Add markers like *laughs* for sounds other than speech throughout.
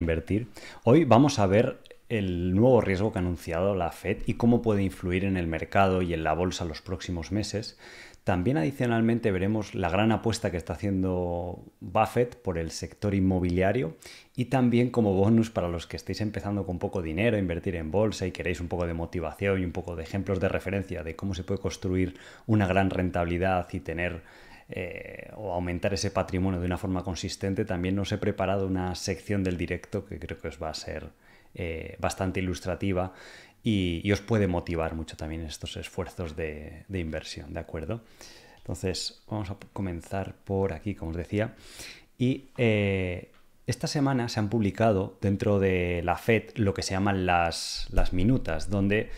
invertir. Hoy vamos a ver el nuevo riesgo que ha anunciado la Fed y cómo puede influir en el mercado y en la bolsa los próximos meses. También adicionalmente veremos la gran apuesta que está haciendo Buffett por el sector inmobiliario y también como bonus para los que estéis empezando con poco dinero a invertir en bolsa y queréis un poco de motivación y un poco de ejemplos de referencia de cómo se puede construir una gran rentabilidad y tener eh, o aumentar ese patrimonio de una forma consistente, también os he preparado una sección del directo que creo que os va a ser eh, bastante ilustrativa y, os puede motivar mucho también estos esfuerzos de, inversión, ¿de acuerdo? Entonces, vamos a comenzar por aquí, como os decía. Y eh, esta semana se han publicado dentro de la FED lo que se llaman las, las minutas, donde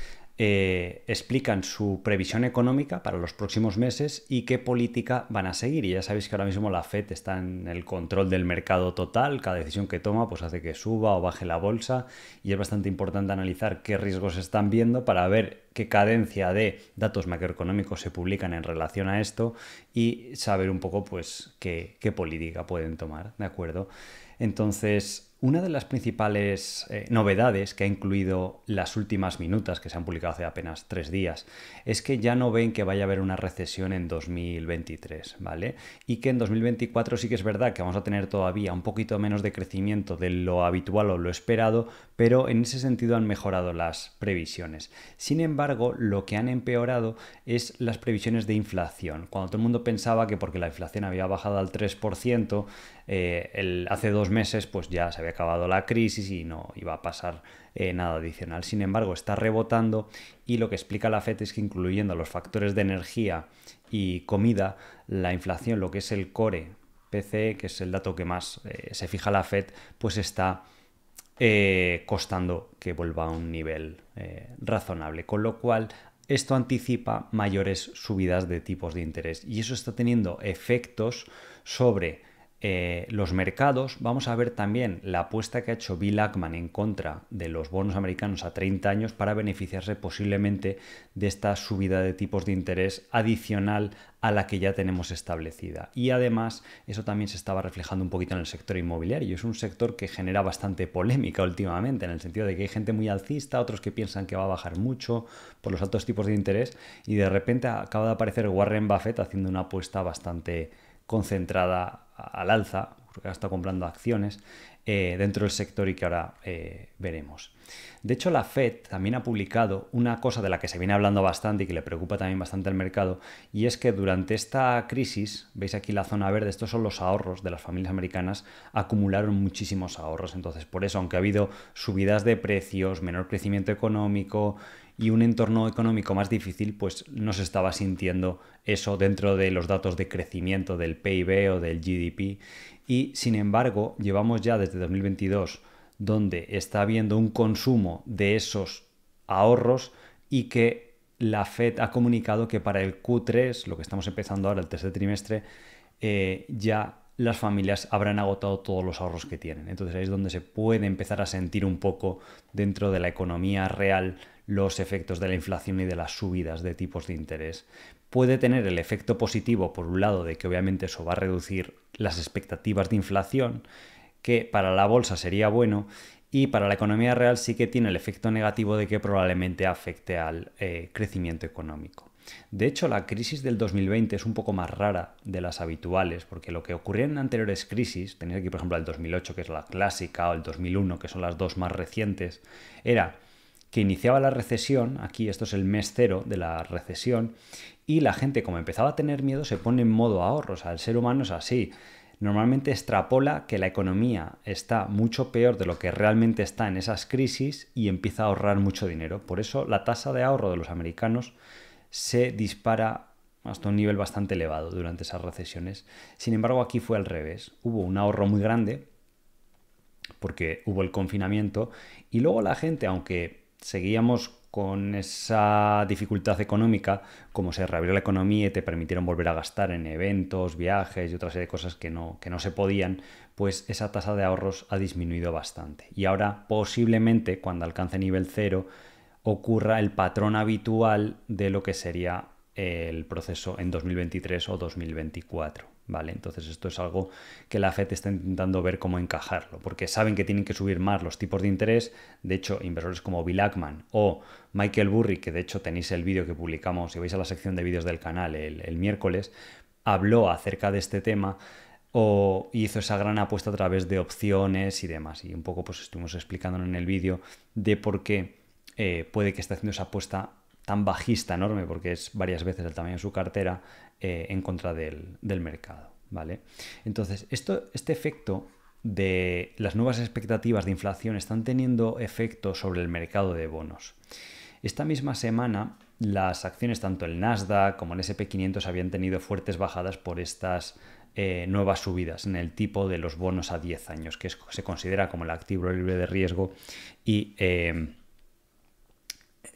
eh, explican su previsión económica para los próximos meses y qué política van a seguir. Y ya sabéis que ahora mismo la Fed está en el control del mercado total, cada decisión que toma pues hace que suba o baje la bolsa y es bastante importante analizar qué riesgos están viendo para ver qué cadencia de datos macroeconómicos se publican en relación a esto y saber un poco pues qué, qué política pueden tomar, ¿de acuerdo? Entonces, una de las principales eh, novedades que ha incluido las últimas minutas que se han publicado hace apenas tres días es que ya no ven que vaya a haber una recesión en 2023, ¿vale? Y que en 2024 sí que es verdad que vamos a tener todavía un poquito menos de crecimiento de lo habitual o lo esperado, pero en ese sentido han mejorado las previsiones. Sin embargo, lo que han empeorado es las previsiones de inflación. Cuando todo el mundo pensaba que porque la inflación había bajado al 3%, eh, hace dos meses pues ya se había acabado la crisis y no iba a pasar eh, nada adicional. Sin embargo, está rebotando y lo que explica la FED es que incluyendo los factores de energía y comida, la inflación, lo que es el core PCE, que es el dato que más eh, se fija la FED, pues está costando que vuelva a un nivel razonable. Con lo cual, esto anticipa mayores subidas de tipos de interés y eso está teniendo efectos sobre eh, los mercados, vamos a ver también la apuesta que ha hecho Bill Ackman en contra de los bonos americanos a 30 años para beneficiarse posiblemente de esta subida de tipos de interés adicional a la que ya tenemos establecida. Y además, eso también se estaba reflejando un poquito en el sector inmobiliario. Es un sector que genera bastante polémica últimamente, en el sentido de que hay gente muy alcista, otros que piensan que va a bajar mucho por los altos tipos de interés, y de repente acaba de aparecer Warren Buffett haciendo una apuesta bastante concentrada al alza, porque ha estado comprando acciones eh, dentro del sector y que ahora eh, veremos. De hecho, la Fed también ha publicado una cosa de la que se viene hablando bastante y que le preocupa también bastante al mercado, y es que durante esta crisis, veis aquí la zona verde, estos son los ahorros de las familias americanas, acumularon muchísimos ahorros. Entonces, por eso, aunque ha habido subidas de precios, menor crecimiento económico y un entorno económico más difícil, pues no se estaba sintiendo eso dentro de los datos de crecimiento del PIB o del GDP. Y sin embargo, llevamos ya desde 2022 donde está habiendo un consumo de esos ahorros y que la Fed ha comunicado que para el Q3, lo que estamos empezando ahora, el tercer trimestre, eh, ya las familias habrán agotado todos los ahorros que tienen. Entonces ahí es donde se puede empezar a sentir un poco dentro de la economía real los efectos de la inflación y de las subidas de tipos de interés puede tener el efecto positivo, por un lado, de que obviamente eso va a reducir las expectativas de inflación, que para la bolsa sería bueno, y para la economía real sí que tiene el efecto negativo de que probablemente afecte al eh, crecimiento económico. De hecho, la crisis del 2020 es un poco más rara de las habituales, porque lo que ocurría en anteriores crisis, tenéis aquí por ejemplo el 2008, que es la clásica, o el 2001, que son las dos más recientes, era que iniciaba la recesión, aquí esto es el mes cero de la recesión, y la gente como empezaba a tener miedo se pone en modo ahorro, o sea, el ser humano es así. Normalmente extrapola que la economía está mucho peor de lo que realmente está en esas crisis y empieza a ahorrar mucho dinero. Por eso la tasa de ahorro de los americanos se dispara hasta un nivel bastante elevado durante esas recesiones. Sin embargo, aquí fue al revés. Hubo un ahorro muy grande porque hubo el confinamiento y luego la gente, aunque seguíamos con esa dificultad económica, como se reabrió la economía y te permitieron volver a gastar en eventos, viajes y otra serie de cosas que no, que no se podían, pues esa tasa de ahorros ha disminuido bastante. Y ahora posiblemente cuando alcance nivel cero ocurra el patrón habitual de lo que sería el proceso en 2023 o 2024. ¿vale? Entonces esto es algo que la FED está intentando ver cómo encajarlo, porque saben que tienen que subir más los tipos de interés. De hecho, inversores como Bill Ackman o Michael Burry, que de hecho tenéis el vídeo que publicamos, si vais a la sección de vídeos del canal el, miércoles, habló acerca de este tema o hizo esa gran apuesta a través de opciones y demás. Y un poco pues estuvimos explicándolo en el vídeo de por qué eh, puede que esté haciendo esa apuesta tan bajista enorme, porque es varias veces el tamaño de su cartera, eh, en contra del, mercado. ¿vale? Entonces, esto, este efecto de las nuevas expectativas de inflación están teniendo efecto sobre el mercado de bonos. Esta misma semana las acciones, tanto el Nasdaq como el SP500, habían tenido fuertes bajadas por estas eh, nuevas subidas en el tipo de los bonos a 10 años, que se considera como el activo libre de riesgo y eh,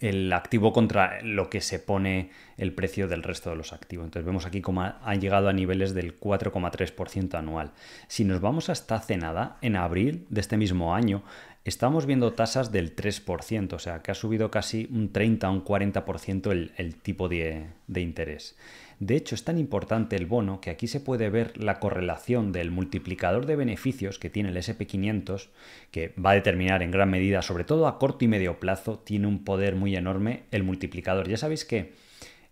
el activo contra lo que se pone el precio del resto de los activos. Entonces vemos aquí cómo han llegado a niveles del 4,3% anual. Si nos vamos hasta hace en abril de este mismo año, estamos viendo tasas del 3%, o sea que ha subido casi un 30, un 40% el, el tipo de interés. De hecho, es tan importante el bono que aquí se puede ver la correlación del multiplicador de beneficios que tiene el SP500, que va a determinar en gran medida, sobre todo a corto y medio plazo, tiene un poder muy enorme el multiplicador. Ya sabéis que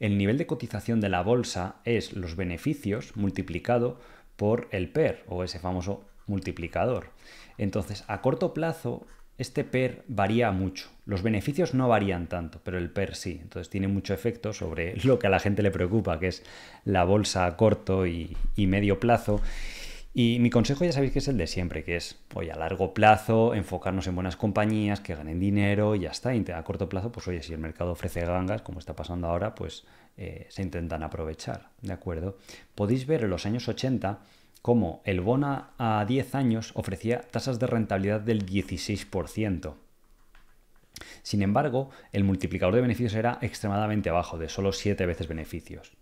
el nivel de cotización de la bolsa es los beneficios multiplicado por el PER o ese famoso multiplicador. Entonces, a corto plazo, este PER varía mucho. Los beneficios no varían tanto, pero el PER sí. Entonces tiene mucho efecto sobre *laughs* lo que a la gente le preocupa, que es la bolsa a corto y, medio plazo. Y mi consejo ya sabéis que es el de siempre, que es, oye, a largo plazo, enfocarnos en buenas compañías que ganen dinero y ya está. a corto plazo, pues oye, si el mercado ofrece gangas, como está pasando ahora, pues eh, se intentan aprovechar, ¿de acuerdo? Podéis ver en los años 80 como el bono a 10 años ofrecía tasas de rentabilidad del 16%. Sin embargo, el multiplicador de beneficios era extremadamente bajo, de solo 7 veces beneficios.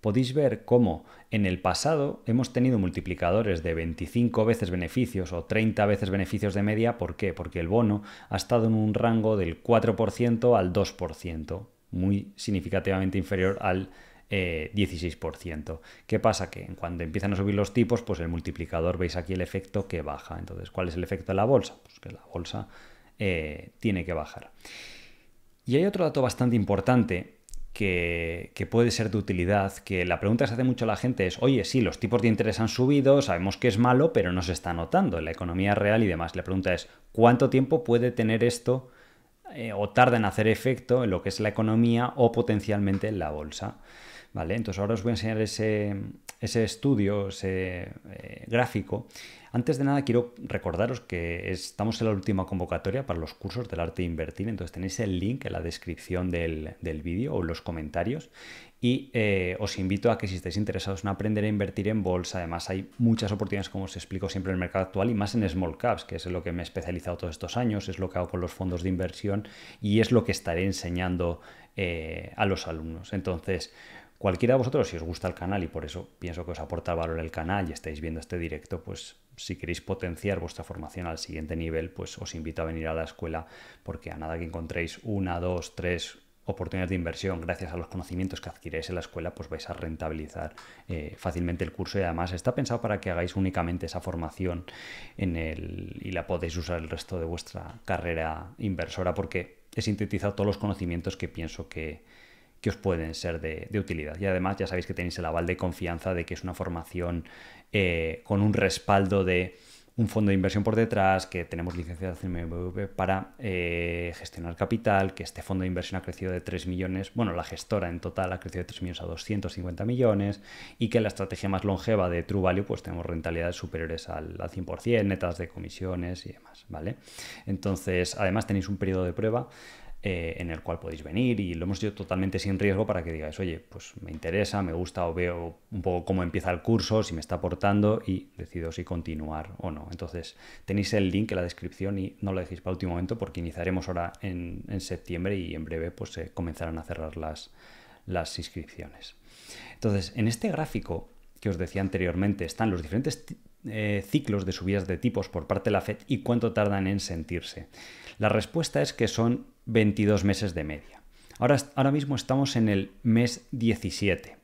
Podéis ver cómo en el pasado hemos tenido multiplicadores de 25 veces beneficios o 30 veces beneficios de media. ¿Por qué? Porque el bono ha estado en un rango del 4% al 2%, muy significativamente inferior al 16%. Eh, ¿Qué pasa? Que cuando empiezan a subir los tipos, pues el multiplicador, veis aquí el efecto que baja. Entonces, ¿cuál es el efecto de la bolsa? Pues que la bolsa eh, tiene que bajar. Y hay otro dato bastante importante que, puede ser de utilidad, que la pregunta que se hace mucho a la gente es, oye, sí, los tipos de interés han subido, sabemos que es malo, pero no se está notando en la economía real y demás. La pregunta es, ¿cuánto tiempo puede tener esto eh, o tarda en hacer efecto en lo que es la economía o potencialmente en la bolsa? ¿vale? Entonces ahora os voy a enseñar ese, estudio, ese eh, gráfico. Antes de nada quiero recordaros que estamos en la última convocatoria para los cursos del arte de invertir, entonces tenéis el link en la descripción del, vídeo o en los comentarios y eh, os invito a que si estáis interesados en aprender a invertir en bolsa, además hay muchas oportunidades, como os explico siempre, en el mercado actual y más en small caps, que es en lo que me he especializado todos estos años, es lo que hago con los fondos de inversión y es lo que estaré enseñando eh, a los alumnos. Entonces, Cualquiera de vosotros, si os gusta el canal y por eso pienso que os aporta valor el canal y estáis viendo este directo, pues si queréis potenciar vuestra formación al siguiente nivel, pues os invito a venir a la escuela porque a nada que encontréis una, dos, tres oportunidades de inversión gracias a los conocimientos que adquiréis en la escuela, pues vais a rentabilizar eh, fácilmente el curso y además está pensado para que hagáis únicamente esa formación en y la podéis usar el resto de vuestra carrera inversora porque he sintetizado todos los conocimientos que pienso que, que os pueden ser de, utilidad. Y además ya sabéis que tenéis el aval de confianza de que es una formación eh, con un respaldo de un fondo de inversión por detrás, que tenemos MBB para eh, gestionar capital, que este fondo de inversión ha crecido de 3 millones, bueno, la gestora en total ha crecido de 3 millones a 250 millones, y que la estrategia más longeva de True Value, pues tenemos rentabilidades superiores al, al 100%, netas de comisiones y demás, ¿vale? Entonces, además tenéis un periodo de prueba eh, en el cual podéis venir y lo hemos hecho totalmente sin riesgo para que digáis, oye, pues me interesa, me gusta o veo un poco cómo empieza el curso, si me está aportando y decido si continuar o no. Entonces tenéis el link en la descripción y no lo dejéis para último momento porque iniciaremos ahora en, septiembre y en breve pues comenzarán a cerrar las, inscripciones. Entonces, en este gráfico que os decía anteriormente están los diferentes eh, ciclos de subidas de tipos por parte de la Fed y cuánto tardan en sentirse. La respuesta es que son 22 meses de media. Ahora, ahora mismo estamos en el mes 17.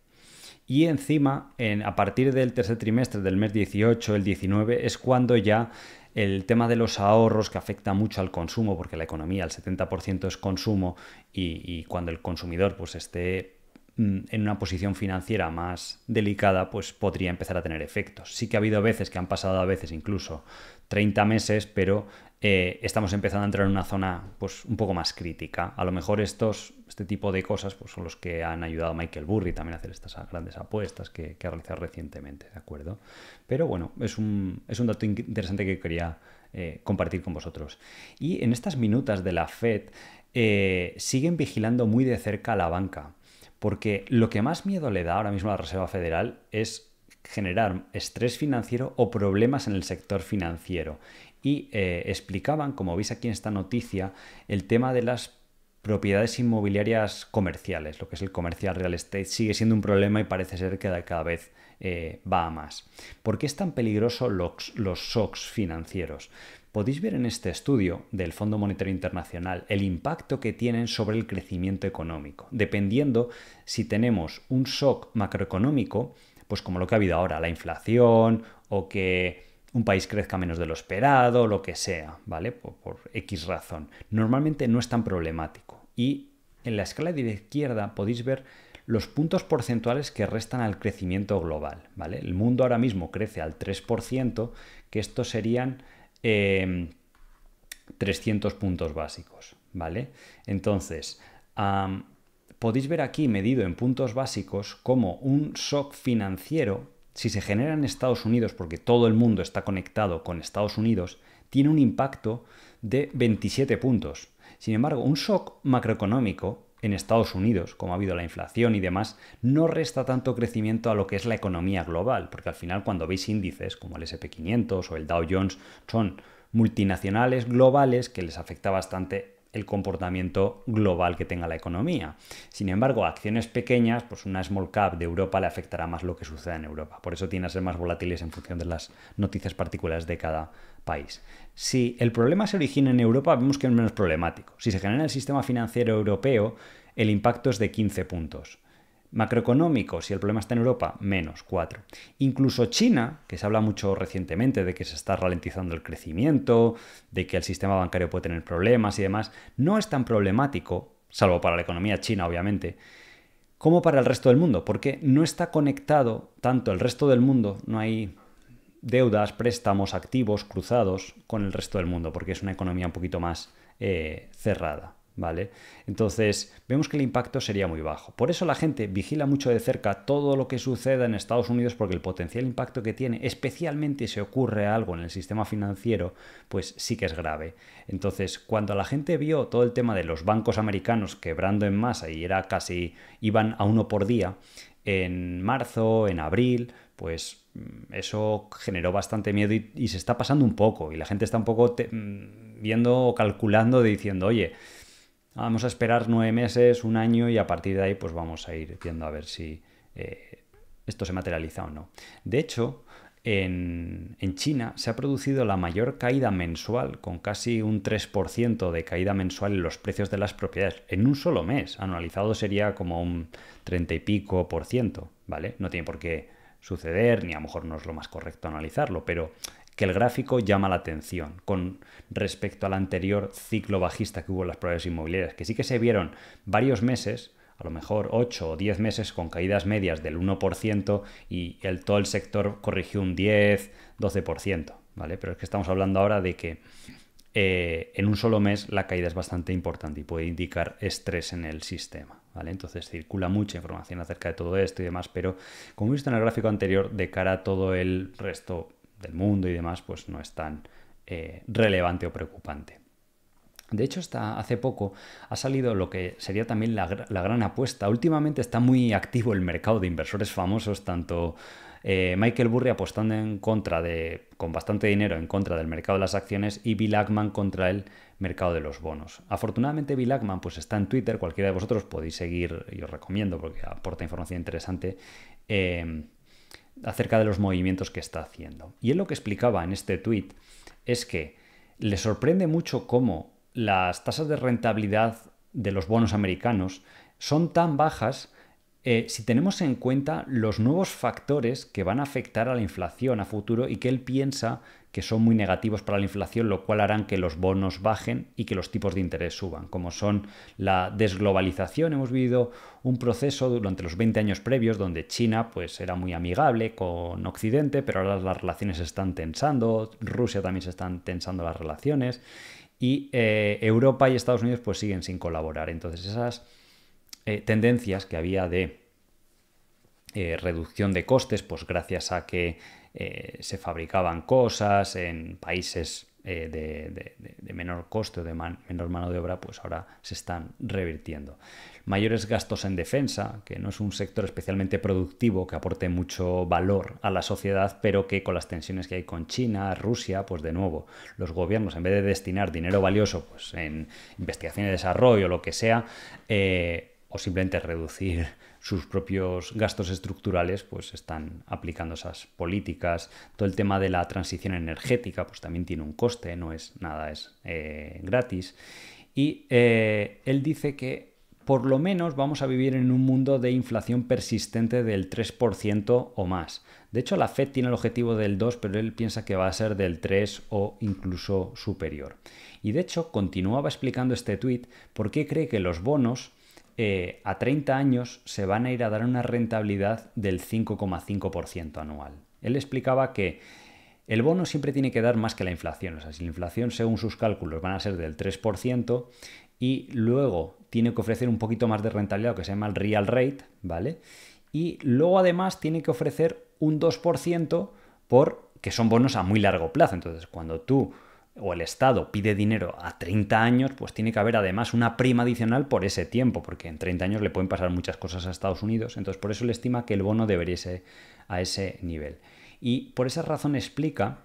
Y encima, a partir del tercer trimestre del mes 18, el 19, es cuando ya el tema de los ahorros, que afecta mucho al consumo, porque la economía, el 70% es consumo, y, y cuando el consumidor pues, esté Mm, en una posición financiera más delicada, pues podría empezar a tener efectos. Sí que ha habido veces que han pasado a veces incluso 30 meses, pero eh, estamos empezando a entrar en una zona pues, un poco más crítica. A lo mejor estos, este tipo de cosas pues, son los que han ayudado a Michael Burry también a hacer estas grandes apuestas que, que ha realizado recientemente, ¿de acuerdo? Pero bueno, es un, dato interesante que quería eh, compartir con vosotros. Y en estas minutas de la FED eh, siguen vigilando muy de cerca a la banca. Porque lo que más miedo le da ahora mismo a la Reserva Federal es generar estrés financiero o problemas en el sector financiero. Y eh, explicaban, como veis aquí en esta noticia, el tema de las propiedades inmobiliarias comerciales, lo que es el comercial real estate, sigue siendo un problema y parece ser que cada vez eh, va a más. ¿Por qué es tan peligroso los, los shocks financieros? podéis ver en este estudio del Fondo Monetario Internacional el impacto que tienen sobre el crecimiento económico, dependiendo si tenemos un shock macroeconómico, pues como lo que ha habido ahora, la inflación o que un país crezca menos de lo esperado, lo que sea, ¿vale? Por, X razón. Normalmente no es tan problemático. Y en la escala de la izquierda podéis ver los puntos porcentuales que restan al crecimiento global, ¿vale? El mundo ahora mismo crece al 3%, que estos serían 300 em, puntos básicos, ¿vale? Entonces, podéis ver aquí, medido en puntos básicos, como un shock financiero, si se genera en Estados Unidos, porque todo el mundo está conectado con Estados Unidos, tiene un impacto de 27 puntos. Sin embargo, un shock macroeconómico en Estados Unidos, como ha habido la inflación y demás, no resta tanto crecimiento a lo que es la economía global, porque al final cuando veis índices como el SP500 o el Dow Jones son multinacionales globales que les afecta bastante el comportamiento global que tenga la economía. Sin embargo, acciones pequeñas, pues una small cap de Europa le afectará más lo que suceda en Europa. Por eso tienen a ser más volátiles en función de las noticias particulares de cada país. Si el problema se origina en Europa, vemos que es menos problemático. Si se genera en el sistema financiero europeo, el impacto es de 15 puntos. Macroeconómico, si el problema está en Europa, menos 4. Incluso China, que se habla mucho recientemente de que se está ralentizando el crecimiento, de que el sistema bancario puede tener problemas y demás, no es tan problemático, salvo para la economía china, obviamente, como para el resto del mundo, porque no está conectado tanto el resto del mundo, no hay deudas, préstamos, activos cruzados con el resto del mundo, porque es una economía un poquito más eh, cerrada. ¿Vale? Entonces, vemos que el impacto sería muy bajo. Por eso la gente vigila mucho de cerca todo lo que suceda en Estados Unidos porque el potencial impacto que tiene, especialmente si ocurre algo en el sistema financiero, pues sí que es grave. Entonces, cuando la gente vio todo el tema de los bancos americanos quebrando en masa y era casi iban a uno por día en marzo, en abril, pues mm, eso generó bastante miedo y, se está pasando un poco. Y la gente está un poco mm, viendo o calculando, diciendo, oye, vamos a esperar nueve meses, un año y a partir de ahí pues vamos a ir viendo a ver si eh, esto se materializa o no. De hecho, en, en, China se ha producido la mayor caída mensual, con casi un 3% de caída mensual en los precios de las propiedades, en un solo mes. Anualizado sería como un 30 y pico por ciento, ¿vale? No tiene por qué suceder, ni a lo mejor no es lo más correcto analizarlo, pero que el gráfico llama la atención con respecto al anterior ciclo bajista que hubo en las propiedades inmobiliarias, que sí que se vieron varios meses, a lo mejor 8 o 10 meses con caídas medias del 1% y el, todo el sector corrigió un 10, 12%, ¿vale? Pero es que estamos hablando ahora de que eh, en un solo mes la caída es bastante importante y puede indicar estrés en el sistema. Entonces circula mucha información acerca de todo esto y demás, pero como he visto en el gráfico anterior, de cara a todo el resto del mundo y demás, pues no es tan eh, relevante o preocupante. De hecho, hasta hace poco ha salido lo que sería también la, gran apuesta. Últimamente está muy activo el mercado de inversores famosos, tanto eh, Michael Burry apostando en contra de, con bastante dinero en contra del mercado de las acciones y Bill Ackman contra el mercado de los bonos. Afortunadamente Bill Ackman pues está en Twitter, cualquiera de vosotros podéis seguir, y os recomiendo porque aporta información interesante. Eh, acerca de los movimientos que está haciendo. Y él lo que explicaba en este tweet es que le sorprende mucho cómo las tasas de rentabilidad de los bonos americanos son tan bajas eh, si tenemos en cuenta los nuevos factores que van a afectar a la inflación a futuro y que él piensa que son muy negativos para la inflación, lo cual harán que los bonos bajen y que los tipos de interés suban, como son la desglobalización. Hemos vivido un proceso durante los 20 años previos donde China pues, era muy amigable con Occidente, pero ahora las relaciones se están tensando, Rusia también se están tensando las relaciones y eh, Europa y Estados Unidos pues siguen sin colaborar. Entonces esas eh, tendencias que había de eh, reducción de costes, pues gracias a que eh, se fabricaban cosas en países de, menor coste o de menor mano de obra, pues ahora se están revirtiendo. Mayores gastos en defensa, que no es un sector especialmente productivo, que aporte mucho valor a la sociedad, pero que con las tensiones que hay con China, Rusia, pues de nuevo, los gobiernos, en vez de destinar dinero valioso pues, en investigación y desarrollo, lo que sea, o simplemente reducir *laughs* sus propios gastos estructurales, pues están aplicando esas políticas. Todo el tema de la transición energética, pues también tiene un coste, no es nada, es eh, gratis. Y eh, él dice que por lo menos vamos a vivir en un mundo de inflación persistente del 3% o más. De hecho, la Fed tiene el objetivo del 2, pero él piensa que va a ser del 3 o incluso superior. Y de hecho, continuaba explicando este tuit por qué cree que los bonos eh, a 30 años se van a ir a dar una rentabilidad del 5,5% anual. Él explicaba que el bono siempre tiene que dar más que la inflación. O sea, si la inflación, según sus cálculos, van a ser del 3% y luego tiene que ofrecer un poquito más de rentabilidad, lo que se llama el real rate, ¿vale? Y luego además tiene que ofrecer un 2% por que son bonos a muy largo plazo. Entonces, cuando tú o el Estado pide dinero a 30 años, pues tiene que haber además una prima adicional por ese tiempo, porque en 30 años le pueden pasar muchas cosas a Estados Unidos, entonces por eso le estima que el bono debería ser a ese nivel. Y por esa razón explica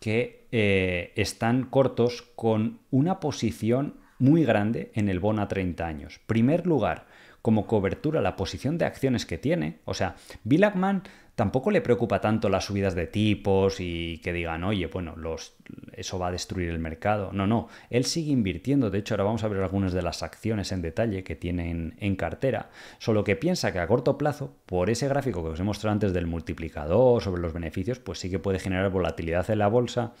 que eh, están cortos con una posición muy grande en el bono a 30 años. Primer lugar, como cobertura la posición de acciones que tiene. O sea, Bill Ackman tampoco le preocupa tanto las subidas de tipos y que digan, oye, bueno, los, eso va a destruir el mercado. No, no, él sigue invirtiendo. De hecho, ahora vamos a ver algunas de las acciones en detalle que tienen en cartera, solo que piensa que a corto plazo, por ese gráfico que os he mostrado antes del multiplicador sobre los beneficios, pues sí que puede generar volatilidad en la bolsa.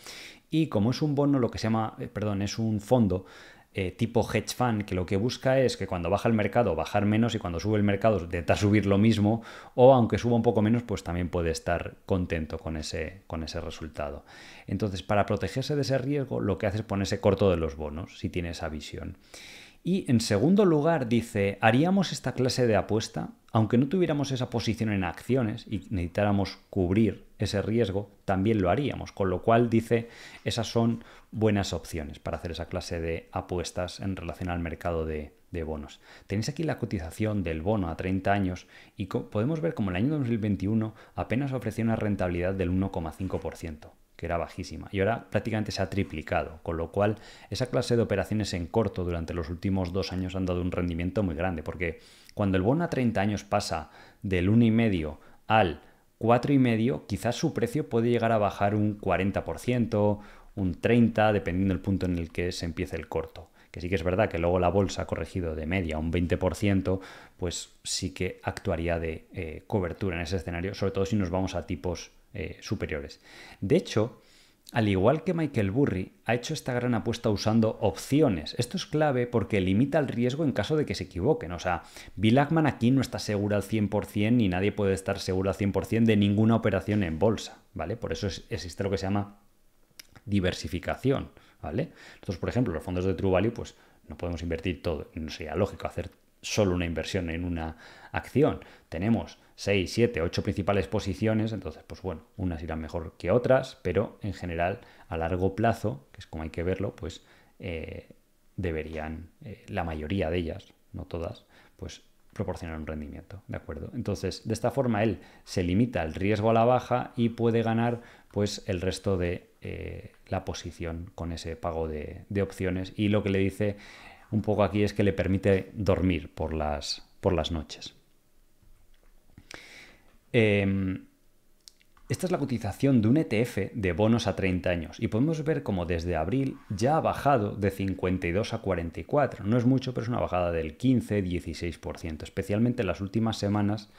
Y como es un bono, lo que se llama, eh, perdón, es un fondo, eh, tipo hedge fund que lo que busca es que cuando baja el mercado bajar menos y cuando sube el mercado intenta subir lo mismo o aunque suba un poco menos pues también puede estar contento con ese, con ese resultado. Entonces para protegerse de ese riesgo lo que hace es ponerse corto de los bonos si tiene esa visión. Y en segundo lugar dice, haríamos esta clase de apuesta aunque no tuviéramos esa posición en acciones y necesitáramos cubrir ese riesgo, también lo haríamos. Con lo cual dice, esas son buenas opciones para hacer esa clase de apuestas en relación al mercado de, bonos. Tenéis aquí la cotización del bono a 30 años y podemos ver como el año 2021 apenas ofrecía una rentabilidad del 1,5% que era bajísima, y ahora prácticamente se ha triplicado, con lo cual esa clase de operaciones en corto durante los últimos dos años han dado un rendimiento muy grande, porque cuando el bono a 30 años pasa del 1,5 al y medio, quizás su precio puede llegar a bajar un 40%, un 30%, dependiendo del punto en el que se empiece el corto. Que sí que es verdad que luego la bolsa ha corregido de media un 20%, pues sí que actuaría de eh, cobertura en ese escenario, sobre todo si nos vamos a tipos eh, superiores. De hecho, al igual que Michael Burry, ha hecho esta gran apuesta usando opciones. Esto es clave porque limita el riesgo en caso de que se equivoquen. O sea, Bill aquí no está seguro al 100% ni nadie puede estar seguro al 100% de ninguna operación en bolsa, ¿vale? Por eso existe lo que se llama diversificación, ¿vale? Entonces, por ejemplo, los fondos de True Value, pues no podemos invertir todo. No sería lógico hacer solo una inversión en una acción. Tenemos 6, 7, 8 principales posiciones, entonces pues bueno, unas irán mejor que otras, pero en general a largo plazo, que es como hay que verlo, pues eh, deberían, eh, la mayoría de ellas, no todas, pues proporcionar un rendimiento, ¿de acuerdo? Entonces, de esta forma él se limita el riesgo a la baja y puede ganar pues el resto de eh, la posición con ese pago de, opciones y lo que le dice un poco aquí es que le permite dormir por las, por las noches. Em, esta es la cotización de un ETF de bonos a 30 años y podemos ver como desde abril ya ha bajado de 52 a 44. No es mucho, pero es una bajada del 15-16%. Especialmente en las últimas semanas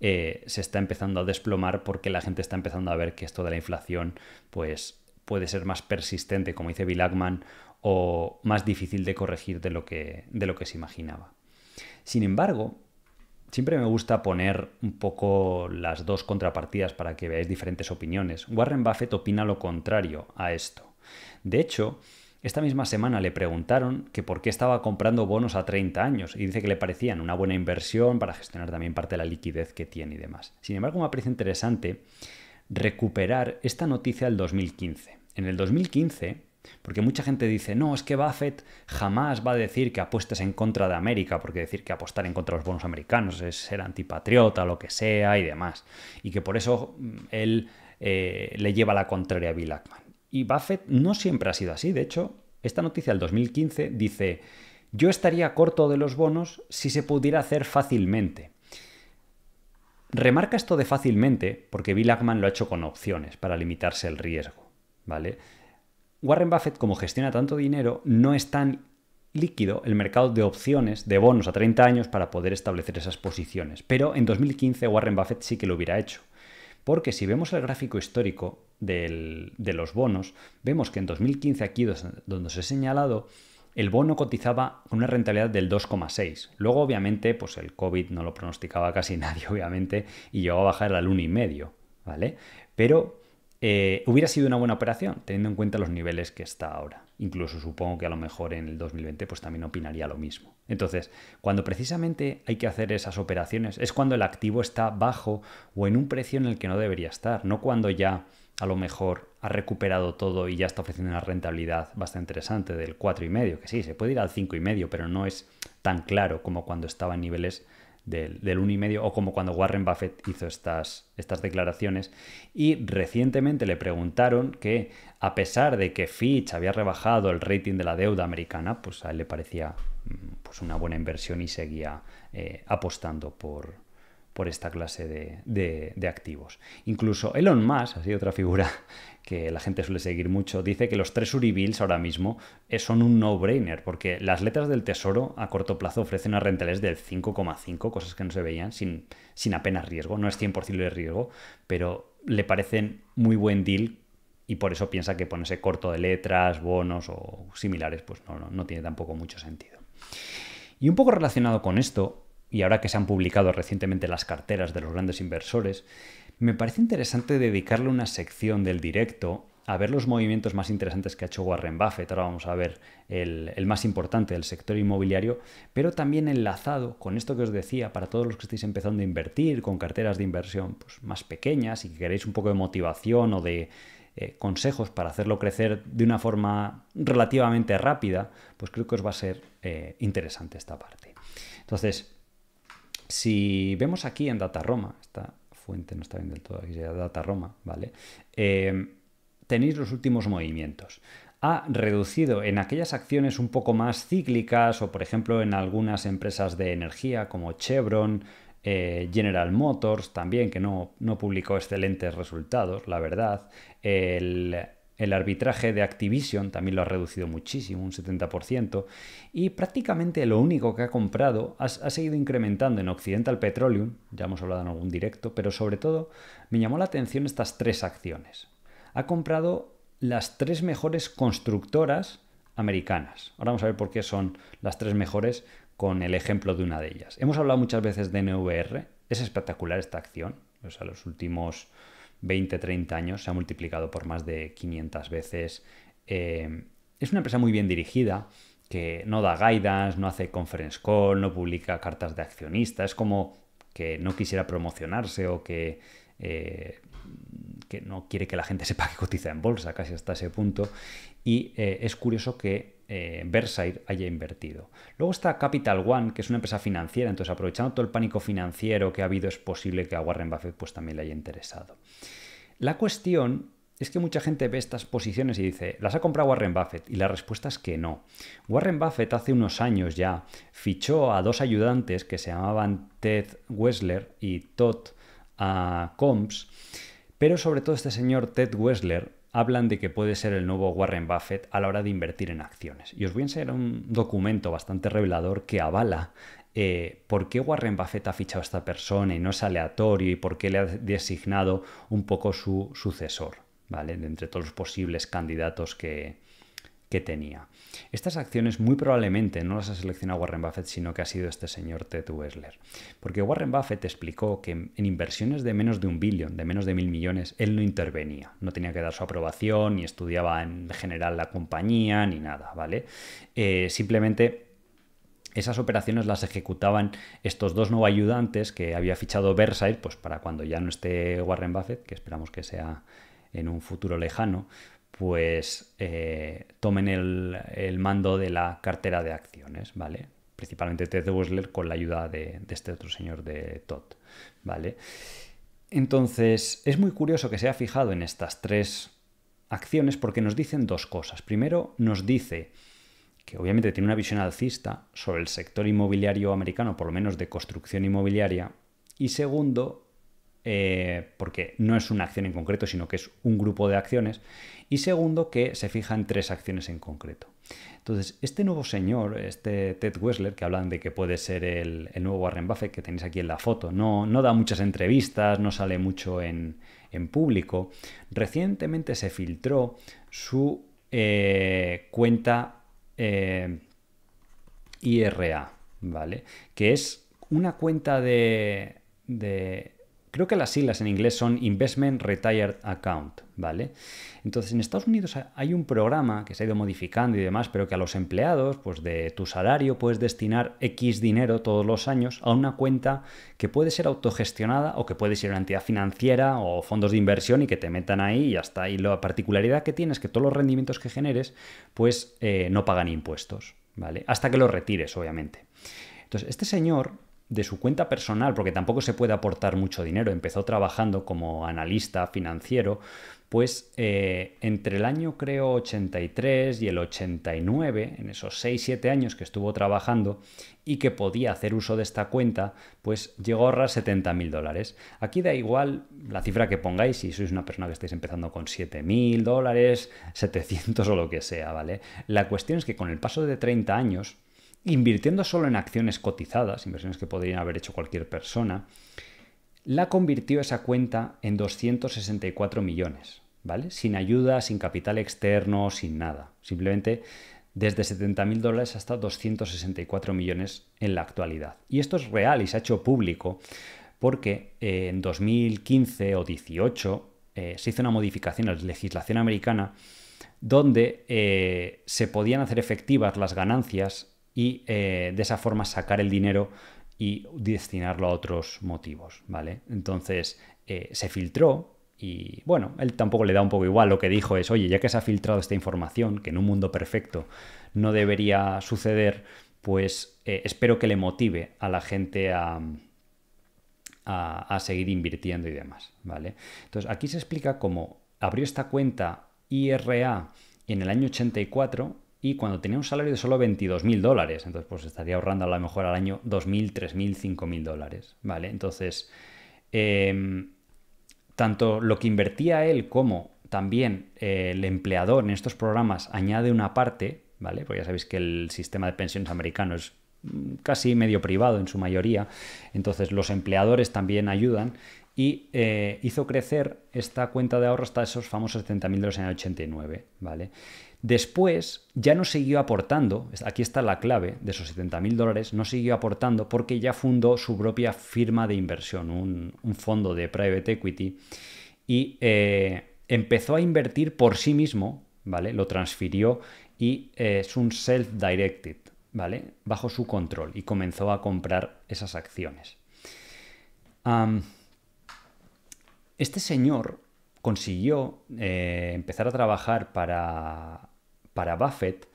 eh, se está empezando a desplomar porque la gente está empezando a ver que esto de la inflación pues, puede ser más persistente, como dice Bill Ackman, o más difícil de corregir de lo que, de lo que se imaginaba. Sin embargo, Siempre me gusta poner un poco las dos contrapartidas para que veáis diferentes opiniones. Warren Buffett opina lo contrario a esto. De hecho, esta misma semana le preguntaron que por qué estaba comprando bonos a 30 años y dice que le parecían una buena inversión para gestionar también parte de la liquidez que tiene y demás. Sin embargo, me parece interesante recuperar esta noticia del 2015. En el 2015, porque mucha gente dice, no, es que Buffett jamás va a decir que apuestes en contra de América, porque decir que apostar en contra de los bonos americanos es ser antipatriota, lo que sea y demás. Y que por eso mm, él eh, le lleva la contraria a Bill Ackman. Y Buffett no siempre ha sido así. De hecho, esta noticia del 2015 dice, yo estaría corto de los bonos si se pudiera hacer fácilmente. Remarca esto de fácilmente porque Bill Ackman lo ha hecho con opciones para limitarse el riesgo, ¿vale? Warren Buffett, como gestiona tanto dinero, no es tan líquido el mercado de opciones de bonos a 30 años para poder establecer esas posiciones. Pero en 2015 Warren Buffett sí que lo hubiera hecho. Porque si vemos el gráfico histórico de los bonos, vemos que en 2015, aquí donde os he señalado, el bono cotizaba con una rentabilidad del 2,6. Luego, obviamente, pues el COVID no lo pronosticaba casi *laughs* nadie, obviamente, y llegó a bajar al 1,5, ¿vale? Pero eh, hubiera sido una buena operación, teniendo en cuenta los niveles que está ahora. Incluso supongo que a lo mejor en el 2020 pues también opinaría lo mismo. Entonces, cuando precisamente hay que hacer esas operaciones, es cuando el activo está bajo o en un precio en el que no debería estar, no cuando ya a lo mejor ha recuperado todo y ya está ofreciendo una rentabilidad bastante interesante del 4,5, que sí, se puede ir al medio pero no es tan claro como cuando estaba en niveles del, 1,5 o como cuando Warren Buffett hizo estas, estas declaraciones. Y recientemente le preguntaron que a pesar de que Fitch había rebajado el rating de la deuda americana, pues a él le parecía mm, pues, una buena inversión y seguía eh, apostando por, por esta clase de, de, activos. Incluso Elon Musk ha sido otra figura que la gente suele seguir mucho, dice que los tres Uribills ahora mismo eh, son un no-brainer, porque las letras del Tesoro a corto plazo ofrecen una rentales del 5,5, cosas que no se veían, sin, sin apenas riesgo, no es 100% de riesgo, pero le parecen muy buen deal y por eso piensa que ponerse corto de letras, bonos o similares, pues no, no, no tiene tampoco mucho sentido. Y un poco relacionado con esto, y ahora que se han publicado recientemente las carteras de los grandes inversores, me parece interesante dedicarle una sección del directo a ver los movimientos más interesantes que ha hecho Warren Buffett. Ahora vamos a ver el, más importante del sector inmobiliario, pero también enlazado con esto que os decía, para todos los que estáis empezando a invertir con carteras de inversión pues, más pequeñas y que queréis un poco de motivación o de eh, consejos para hacerlo crecer de una forma relativamente rápida, pues creo que os va a ser eh, interesante esta parte. Entonces, si vemos aquí en Data Roma, fuente no está bien del todo, aquí se data Roma, ¿vale? Em, tenéis los últimos movimientos ha reducido en aquellas acciones un poco más cíclicas o por ejemplo en algunas empresas de energía como Chevron, eh, General Motors también, que no, no, publicó excelentes resultados, la verdad. El el arbitraje de Activision también lo ha reducido muchísimo, un 70%, y prácticamente lo único que ha comprado ha, seguido incrementando en Occidental Petroleum, ya hemos hablado en algún directo, pero sobre todo me llamó la atención estas tres acciones. Ha comprado las tres mejores constructoras americanas. Ahora vamos a ver por qué son las tres mejores con el ejemplo de una de ellas. Hemos hablado muchas veces de NVR, es espectacular esta acción, o sea, los últimos 20, 30 años, se ha multiplicado por más de 500 veces. Eh, es una empresa muy bien dirigida, que no da guidance, no hace conference call, no publica cartas de accionistas, es como que no quisiera promocionarse o que, eh, que no quiere que la gente *laughs* sepa que cotiza en bolsa, casi hasta ese punto. Y eh, es curioso que eh, haya invertido. Luego está Capital One, que es una empresa financiera, entonces aprovechando todo el pánico financiero que ha habido, es posible que a Warren Buffett pues, también le haya interesado. La cuestión es que mucha gente ve estas posiciones y dice, ¿las ha comprado Warren Buffett? Y la respuesta es que no. Warren Buffett hace unos años ya fichó a dos ayudantes que se llamaban Ted Wessler y Todd ah, Combs, pero sobre todo este señor Ted Wessler hablan de que puede ser el nuevo Warren Buffett a la hora de invertir en acciones. Y os voy a enseñar un documento bastante revelador que avala eh, por qué Warren Buffett ha fichado a esta persona y no es aleatorio y por qué le ha designado un poco su sucesor, ¿vale? De entre todos los posibles candidatos que, que tenía. Estas acciones muy probablemente no las ha seleccionado Warren Buffett, sino que ha sido este señor Ted Wessler. Porque Warren Buffett explicó que en inversiones de menos de un billón, de menos de mil millones, él no intervenía. No tenía que dar su aprobación, ni estudiaba en general la compañía, ni nada, ¿vale? Eh, simplemente esas operaciones las ejecutaban estos dos nuevos ayudantes que había fichado Versailles, pues para cuando ya no esté Warren Buffett, que esperamos que sea en un futuro lejano, pues eh, tomen el, mando de la cartera de acciones, ¿vale? Principalmente Ted Wessler con la ayuda de, de, este otro señor de Todd, ¿vale? Entonces, es muy curioso que se haya fijado en estas tres acciones porque nos dicen dos cosas. Primero, nos dice que obviamente tiene una visión alcista sobre el sector inmobiliario americano, por lo menos de construcción inmobiliaria, y segundo, eh, porque no es una acción en concreto, sino que es un grupo de acciones. Y segundo, que se fija en tres acciones en concreto. Entonces, este nuevo señor, este Ted Wessler, que hablan de que puede ser el, nuevo Warren Buffett, que tenéis aquí en la foto, no, no da muchas entrevistas, no sale mucho en, público. Recientemente se filtró su eh, cuenta eh, IRA, ¿vale? Que es una cuenta de Creo que las siglas en inglés son Investment Retired Account, ¿vale? Entonces, en Estados Unidos hay un programa que se ha ido modificando y demás, pero que a los empleados, pues de tu salario puedes destinar X dinero todos los años a una cuenta que puede ser autogestionada o que puede ser una entidad financiera o fondos de inversión y que te metan ahí y hasta ahí. La particularidad que tienes es que todos los rendimientos que generes, pues eh, no pagan impuestos, ¿vale? Hasta que los retires, obviamente. Entonces, este señor de su cuenta personal, porque tampoco se puede aportar mucho dinero, empezó trabajando como analista financiero, pues eh, entre el año creo 83 y el 89, en esos 6-7 años que estuvo trabajando y que podía hacer uso de esta cuenta, pues llegó a ahorrar 70.000 mil dólares. Aquí da igual la cifra que pongáis, si sois una persona que estáis empezando con 7.000 mil dólares, 700 o lo que sea, ¿vale? La cuestión es que con el paso de 30 años, invirtiendo solo en acciones cotizadas, inversiones que podrían haber hecho cualquier persona, la convirtió esa cuenta en 264 millones, ¿vale? Sin ayuda, sin capital externo, sin nada. Simplemente desde 70.000 dólares hasta 264 millones en la actualidad. Y esto es real y se ha hecho público porque eh, en 2015 o 18 eh, se hizo una modificación a la legislación americana donde eh, se podían hacer efectivas las ganancias y eh, de esa forma sacar el dinero y destinarlo a otros motivos, ¿vale? Entonces eh, se filtró y bueno, él tampoco le da un poco igual, lo que dijo es, oye, ya que se ha filtrado esta información, que en un mundo perfecto no debería suceder, pues eh, espero que le motive a la gente a, seguir invirtiendo y demás, ¿vale? Entonces aquí se explica cómo abrió esta cuenta IRA en el año 84 y cuando tenía un salario de solo 22.000 dólares. Entonces, pues estaría ahorrando a lo mejor al año 2.000, 3.000, 5.000 dólares, ¿vale? Entonces, em, tanto lo que invertía él como también eh, el empleador en estos programas añade una parte, ¿vale? Pues ya sabéis que el sistema de pensiones americano es mm, casi medio privado en su mayoría, entonces los empleadores también ayudan y eh, hizo crecer esta cuenta de ahorro hasta esos famosos 70.000 dólares en el 89, ¿vale? Después ya no siguió aportando, aquí está la clave de esos 70.000 mil dólares, no siguió aportando porque ya fundó su propia firma de inversión, un, fondo de private equity, y eh, empezó a invertir por sí mismo, ¿vale? Lo transfirió y eh, es un self-directed, ¿vale? Bajo su control y comenzó a comprar esas acciones. este señor consiguió eh, empezar a trabajar para para Buffett,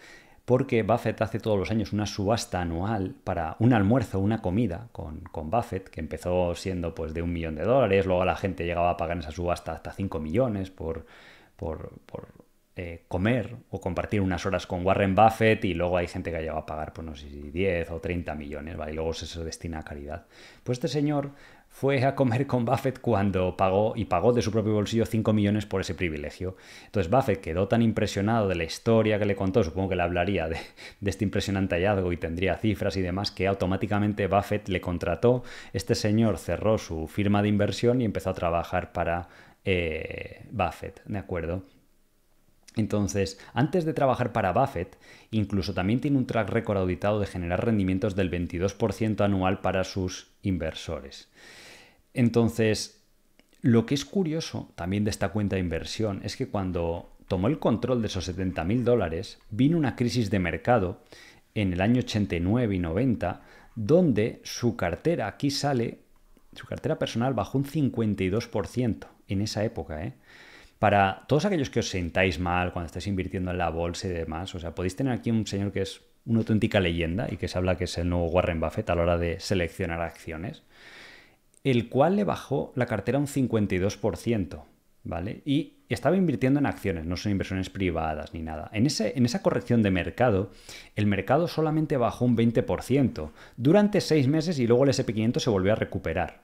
porque Buffett hace todos los años una subasta anual para un almuerzo, una comida con, Buffett, que empezó siendo pues de un millón de dólares, luego la gente llegaba a pagar en esa subasta hasta 5 millones por, por, eh, comer o compartir unas horas con Warren Buffett y luego hay gente que llegado a pagar, pues no sé si 10 o 30 millones, ¿vale? Y luego se, se destina a caridad. Pues este señor fue a comer con Buffett cuando pagó y pagó de su propio bolsillo 5 millones por ese privilegio. Entonces Buffett quedó tan impresionado de la historia que le contó, supongo que le hablaría de, este impresionante hallazgo y tendría cifras y demás, que automáticamente Buffett le contrató. Este señor cerró su firma de inversión y empezó a trabajar para eh, Buffett, ¿de acuerdo? Entonces, antes de trabajar para Buffett, incluso también tiene un track record auditado de generar rendimientos del 22% anual para sus inversores. Entonces, lo que es curioso también de esta cuenta de inversión es que cuando tomó el control de esos 70 mil dólares, vino una crisis de mercado en el año 89 y 90, donde su cartera, aquí sale, su cartera personal bajó un 52% en esa época. ¿eh? Para todos aquellos que os sentáis mal cuando estáis invirtiendo en la bolsa y demás, o sea, podéis tener aquí un señor que es una auténtica leyenda y que se habla que es el nuevo Warren Buffett a la hora de seleccionar acciones el cual le bajó la cartera un 52%, ¿vale? Y estaba invirtiendo en acciones, no son inversiones privadas ni nada. En, ese, en esa corrección de mercado, el mercado solamente bajó un 20% durante seis meses y luego el SP500 se volvió a recuperar.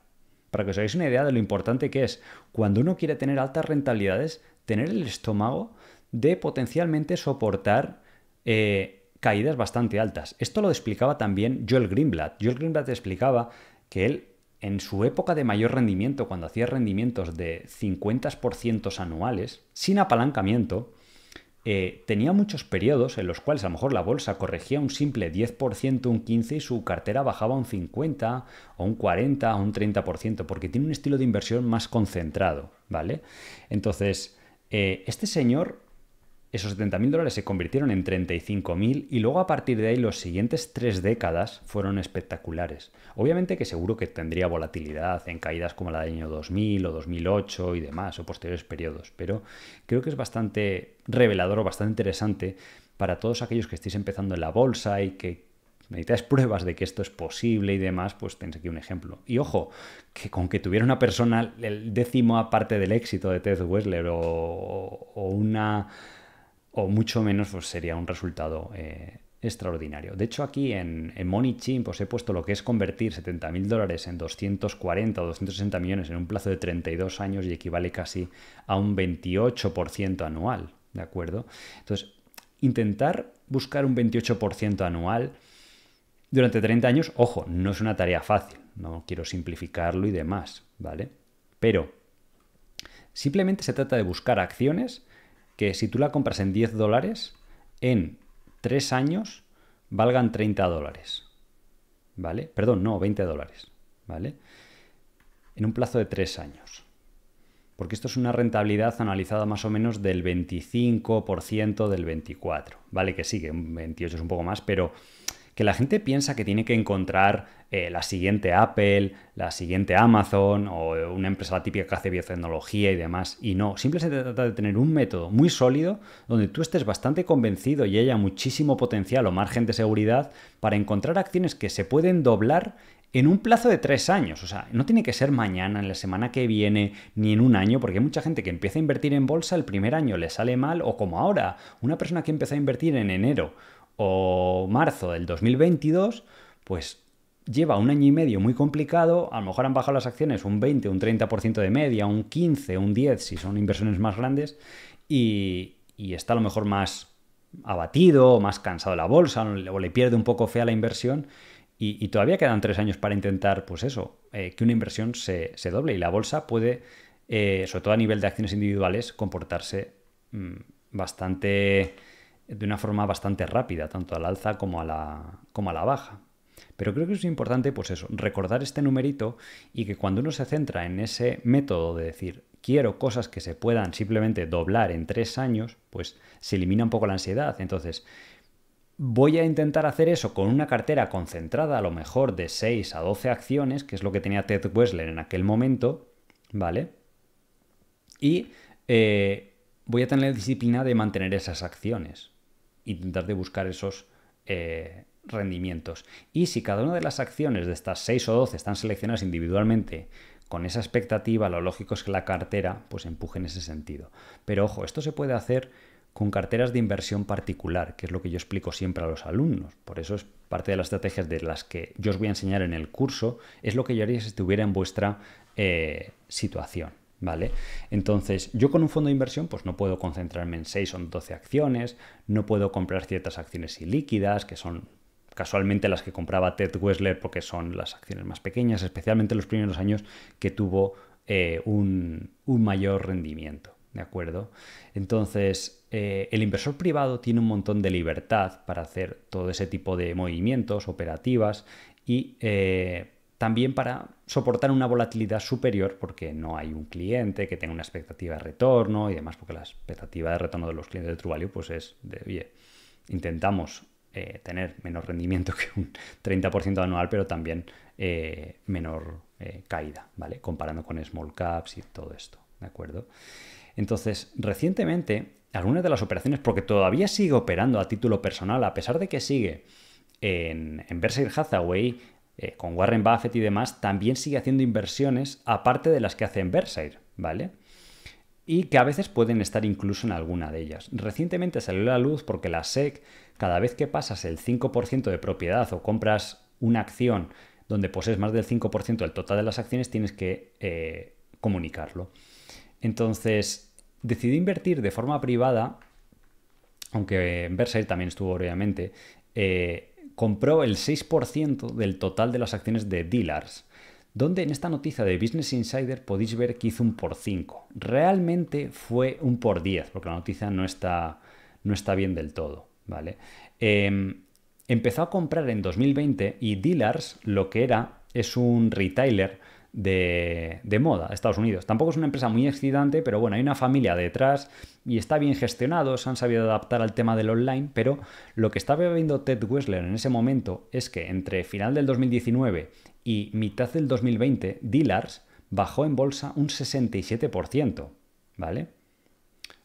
Para que os hagáis una idea de lo importante que es, cuando uno quiere tener altas rentabilidades, tener el estómago de potencialmente soportar eh, caídas bastante altas. Esto lo explicaba también Joel Greenblatt. Joel Greenblatt explicaba que él en su época de mayor rendimiento, cuando hacía rendimientos de 50% anuales, sin apalancamiento, eh, tenía muchos periodos en los cuales a lo mejor la bolsa corregía un simple 10%, un 15% y su cartera bajaba un 50% o un 40% o un 30%, porque tiene un estilo de inversión más concentrado, ¿vale? Entonces, eh, este señor esos 70.000 dólares se convirtieron en 35.000 y luego a partir de ahí los siguientes tres décadas fueron espectaculares. Obviamente que seguro que tendría volatilidad en caídas como la del año 2000 o 2008 y demás o posteriores periodos, pero creo que es bastante revelador o bastante interesante para todos aquellos que estéis empezando en la bolsa y que necesitáis *laughs* pruebas de que esto es posible y demás, pues tenéis aquí un ejemplo. Y ojo, que con que tuviera una persona el décimo aparte del éxito de Ted Wessler o una o mucho menos pues sería un resultado eh, extraordinario. De hecho, aquí en, MoneyChimp pues he puesto lo que es convertir 70.000 dólares en 240 o 260 millones en un plazo de 32 años y equivale casi a un 28% anual, ¿de acuerdo? Entonces, intentar buscar un 28% anual durante 30 años, ojo, no es una tarea fácil, no quiero simplificarlo y demás, ¿vale? Pero simplemente se trata de buscar acciones que si tú la compras en 10 dólares, en 3 años valgan 30 dólares. ¿Vale? Perdón, no, 20 dólares. ¿Vale? En un plazo de 3 años. Porque esto es una rentabilidad analizada más o menos del 25% del 24%. Vale, que sí, que 28 es un poco más, pero que la gente piensa que tiene que encontrar eh, la siguiente Apple, la siguiente Amazon o eh, una empresa típica que hace biotecnología y demás. Y no, simplemente se trata de tener un método muy sólido donde tú estés bastante convencido y haya muchísimo potencial o margen de seguridad para encontrar acciones que se pueden doblar en un plazo de tres años. O sea, no tiene que ser mañana, en la semana que viene, ni en un año, porque hay mucha gente que empieza a invertir en bolsa el primer año, le sale mal, o como ahora, una persona que empieza a invertir en enero o marzo del 2022, pues lleva un año y medio muy complicado, a lo mejor han bajado las acciones un 20, un 30% de media, un 15, un 10 si son inversiones más grandes y, está a lo mejor más abatido, más cansado la bolsa o le pierde un poco fe a la inversión y, todavía quedan tres años para intentar, pues eso, eh, que una inversión se, doble y la bolsa puede, eh, sobre todo a nivel de acciones individuales, comportarse mm, bastante de una forma bastante rápida, tanto al alza como a la, como a la baja. Pero creo que es importante, pues eso, recordar este numerito y que cuando uno se centra en ese método de decir, quiero cosas que se puedan simplemente doblar en tres años, pues se elimina un poco la ansiedad. Entonces, voy a intentar hacer eso con una cartera concentrada a lo mejor de 6 a 12 acciones, que es lo que tenía Ted Wessler en aquel momento, ¿vale? Y eh, voy a tener la disciplina de mantener esas acciones intentar de buscar esos eh, rendimientos. Y si cada una de las acciones de estas 6 o 12 están seleccionadas individualmente con esa expectativa, lo lógico es que la cartera pues empuje en ese sentido. Pero ojo, esto se puede hacer con carteras de inversión particular, que es lo que yo explico siempre a los alumnos. Por eso es parte de las estrategias de las que yo os voy a enseñar en el curso, es lo que yo haría si estuviera en vuestra eh, situación. ¿Vale? Entonces, yo con un fondo de inversión pues no puedo concentrarme en 6 o 12 acciones, no puedo comprar ciertas acciones ilíquidas, que son casualmente las que compraba Ted Wessler porque son las acciones más pequeñas, especialmente en los primeros años que tuvo eh, un, mayor rendimiento. ¿De acuerdo? Entonces, eh, el inversor privado tiene un montón de libertad para hacer todo ese tipo de movimientos, operativas y eh, también para soportar una volatilidad superior porque no hay un cliente que tenga una expectativa de retorno y demás, porque la expectativa de retorno de los clientes de True pues es de, oye, intentamos eh, tener menos rendimiento que un 30% anual, pero también eh, menor eh, caída, ¿vale? Comparando con small caps y todo esto, ¿de acuerdo? Entonces, recientemente, algunas de las operaciones, porque todavía sigue operando a título personal, a pesar de que sigue en, en Hathaway eh, con Warren Buffett y demás, también sigue haciendo inversiones aparte de las que hace en Berkshire, ¿vale? Y que a veces pueden estar incluso en alguna de ellas. Recientemente salió a la luz porque la SEC, cada vez que pasas el 5% de propiedad o compras una acción donde posees más del 5% del total de las acciones, tienes que eh, comunicarlo. Entonces, decidí invertir de forma privada, aunque en Berkshire también estuvo obviamente, eh, compró el 6% del total de las acciones de Dealers, donde en esta noticia de Business Insider podéis ver que hizo un por 5. Realmente fue un por 10, porque la noticia no está, no está bien del todo. ¿vale? Em, empezó a comprar en 2020 y Dealers lo que era es un retailer de, de, moda, Estados Unidos. Tampoco es una empresa muy excitante, pero bueno, hay una familia detrás y está bien gestionado, se han sabido adaptar al tema del online, pero lo que estaba viendo Ted Wessler en ese momento es que entre final del 2019 y mitad del 2020, Dealers bajó en bolsa un 67%, ¿vale?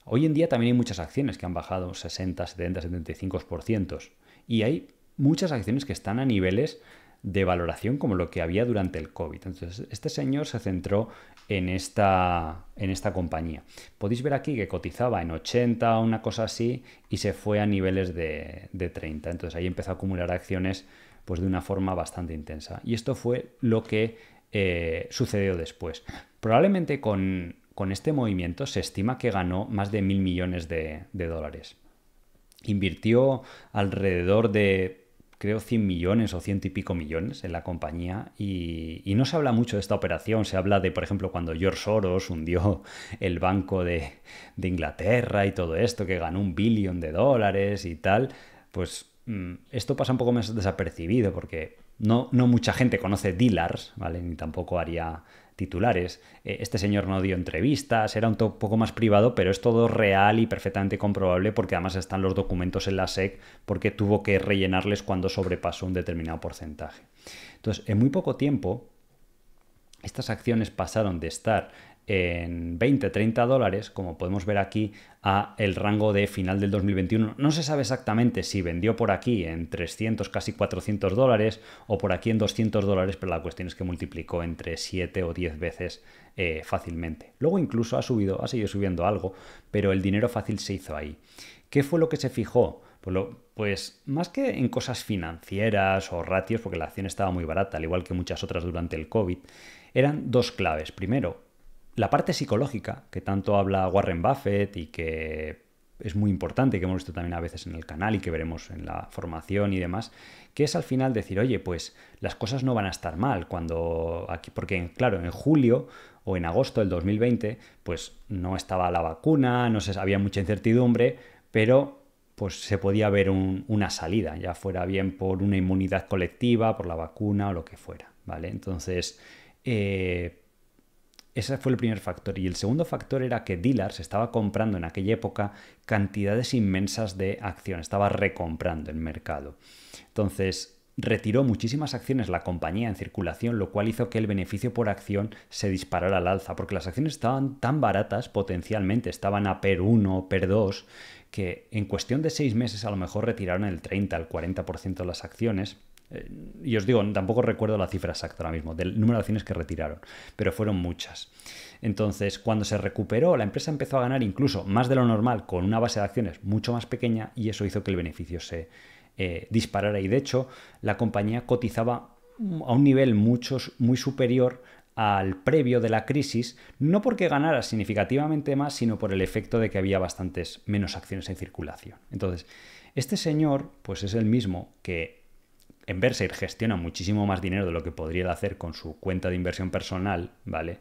Hoy en día también hay muchas acciones que han bajado 60, 70, 75% y hay muchas acciones que están a niveles de valoración como lo que había durante el COVID. Entonces, este señor se centró en esta, en esta compañía. Podéis ver aquí que cotizaba en 80 o una cosa así y se fue a niveles de, 30. Entonces ahí empezó a acumular acciones pues, de una forma bastante intensa. Y esto fue lo que eh, sucedió después. Probablemente con, este movimiento se estima que ganó más de mil millones de dólares. Invirtió alrededor de creo, 100 millones o ciento y pico millones en la compañía y, no se habla mucho de esta operación. Se habla de, por ejemplo, cuando George Soros hundió *laughs* el Banco de, Inglaterra y todo esto, que ganó un billón de dólares y tal, pues mm, esto pasa un poco más desapercibido porque no, no mucha gente conoce dealers, ¿vale? Ni tampoco haría titulares. Eh, este señor no dio entrevistas, era un poco más privado, pero es todo real y perfectamente comprobable porque además están los documentos en la SEC porque tuvo que rellenarles cuando sobrepasó un determinado porcentaje. Entonces, en muy poco tiempo, estas acciones pasaron de estar en 20, 30 dólares, como podemos ver aquí, a el rango de final del 2021. No se sabe exactamente si vendió por aquí en 300, casi 400 dólares o por aquí en 200 dólares, pero la cuestión es que multiplicó entre 7 o 10 veces eh, fácilmente. Luego incluso ha subido, ha seguido subiendo algo, pero el dinero fácil se hizo ahí. ¿Qué fue lo que se fijó? Pues, pues, más que en cosas financieras o ratios, porque la acción estaba muy barata, al igual que muchas otras durante el COVID, eran dos claves. Primero, la parte psicológica, que tanto habla Warren Buffett y que es muy importante, que hemos visto también a veces en el canal y que veremos en la formación y demás, que es al final decir, oye, pues las cosas no van a estar mal cuando aquí, porque claro, en julio o en agosto del 2020, pues no estaba la vacuna, no se, había mucha incertidumbre, pero pues se podía ver una salida, ya fuera bien por una inmunidad colectiva, por la vacuna o lo que fuera, ¿vale? Entonces, eh, ese fue el primer factor. Y el segundo factor era que Dillard se estaba comprando en aquella época cantidades inmensas de acción, estaba recomprando el mercado. Entonces, retiró muchísimas acciones la compañía en circulación, lo cual hizo que el beneficio por acción se disparara al alza, porque las acciones estaban tan baratas potencialmente, estaban a PER 1, PER 2, que en cuestión de seis meses a lo mejor retiraron el 30 al 40% de las acciones eh, y os digo, tampoco recuerdo la cifra exacta ahora mismo, del número de acciones que retiraron, pero fueron muchas. Entonces, cuando se recuperó, la empresa empezó a ganar incluso más de lo normal con una base de acciones mucho más pequeña y eso hizo que el beneficio se eh, disparara. Y de hecho, la compañía cotizaba a un nivel mucho, muy superior al previo de la crisis, no porque ganara significativamente más, sino por el efecto de que había bastantes menos acciones en circulación. Entonces, este señor, pues es el mismo que en gestiona muchísimo más dinero de lo que podría hacer con su cuenta de inversión personal, ¿vale?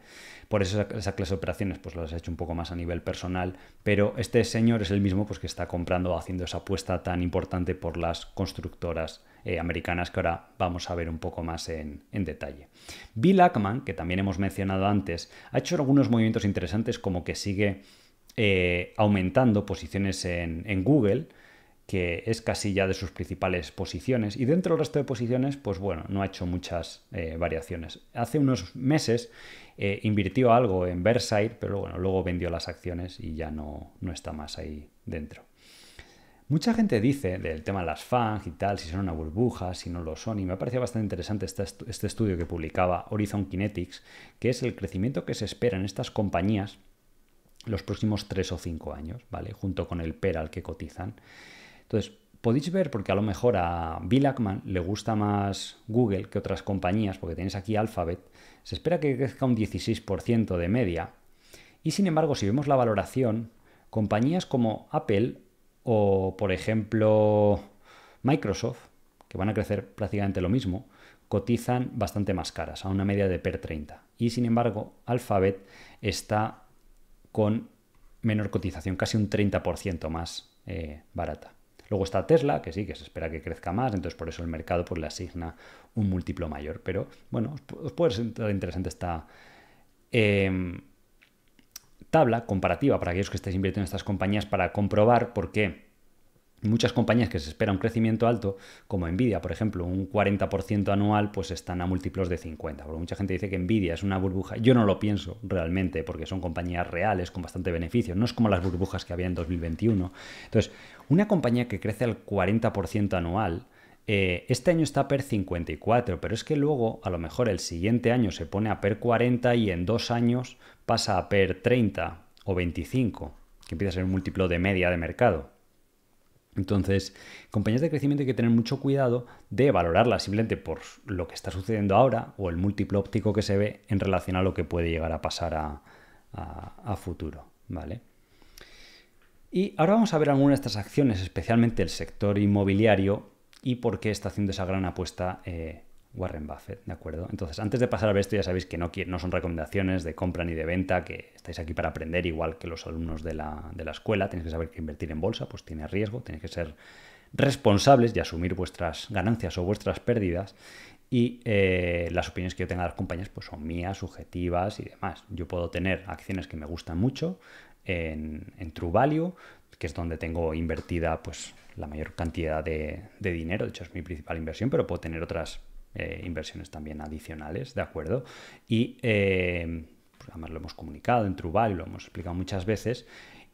Por eso esa, clase de operaciones pues las ha hecho un poco más a nivel personal, pero este señor es el mismo pues que está comprando, haciendo esa apuesta tan importante por las constructoras eh, americanas que ahora vamos a ver un poco más en, detalle. Bill Ackman, que también hemos mencionado antes, ha hecho algunos movimientos interesantes como que sigue eh, aumentando posiciones en Google, que es casi ya de sus principales posiciones y dentro del resto de posiciones, pues bueno, no ha hecho muchas eh, variaciones. Hace unos meses eh, invirtió algo en Versailles, pero bueno, luego vendió las acciones y ya no, está más ahí dentro. Mucha gente dice del tema de las FANG y tal, si son una burbuja, si no lo son, y me parecía bastante interesante este, estudio que publicaba Horizon Kinetics, que es el crecimiento que se espera en estas compañías los próximos 3 o 5 años, ¿vale? Junto con el Peral que cotizan. Entonces, podéis ver, porque a lo mejor a Bill Ackman le gusta más Google que otras compañías, porque tenéis aquí Alphabet, se espera que crezca un 16% de media. Y sin embargo, si vemos la valoración, compañías como Apple o, por ejemplo, Microsoft, que van a crecer prácticamente lo mismo, cotizan bastante más caras, a una media de PER 30. Y sin embargo, Alphabet está con menor cotización, casi un 30% más eh, barata. Luego está Tesla, que sí, que se espera que crezca más, entonces por eso el mercado pues, le asigna un múltiplo mayor. Pero bueno, os puede ser interesante esta... Em, tabla comparativa para aquellos que estéis invirtiendo en estas compañías para comprobar por qué Muchas compañías que se espera un crecimiento alto, como Nvidia, por ejemplo, un 40% anual, pues están a múltiplos de 50. Porque mucha gente dice que Nvidia es una burbuja. Yo no lo pienso realmente, porque son compañías reales con bastante beneficio. No es como las burbujas que había en 2021. Entonces, una compañía que crece al 40% anual, eh, este año está per 54, pero es que luego, a lo mejor el siguiente año se pone a per 40 y en dos años pasa a per 30 o 25, que empieza a ser un múltiplo de media de mercado. Entonces, compañías de crecimiento hay que tener mucho cuidado de valorarlas simplemente por lo que está sucediendo ahora o el múltiplo óptico que se ve en relación a lo que puede llegar a pasar a, futuro, ¿vale? Y ahora vamos a ver algunas de estas acciones, especialmente el sector inmobiliario y por qué está haciendo esa gran apuesta eh, Warren Buffett, ¿de acuerdo? Entonces, antes de pasar a ver esto, ya sabéis que no, son recomendaciones de compra ni de venta, que estáis aquí para aprender igual que los alumnos de la, escuela, tenéis que saber que invertir en bolsa pues tiene riesgo, tenéis que ser responsables y asumir vuestras ganancias o vuestras pérdidas y eh, las opiniones que yo tenga de las compañías pues son mías, subjetivas y demás. Yo puedo tener acciones que me gustan mucho en, en True Value, que es donde tengo invertida pues la mayor cantidad de, de dinero, de hecho es mi principal inversión, pero puedo tener otras eh, inversiones también adicionales, ¿de acuerdo? Y eh, pues además lo hemos comunicado en True Value, lo hemos explicado muchas veces.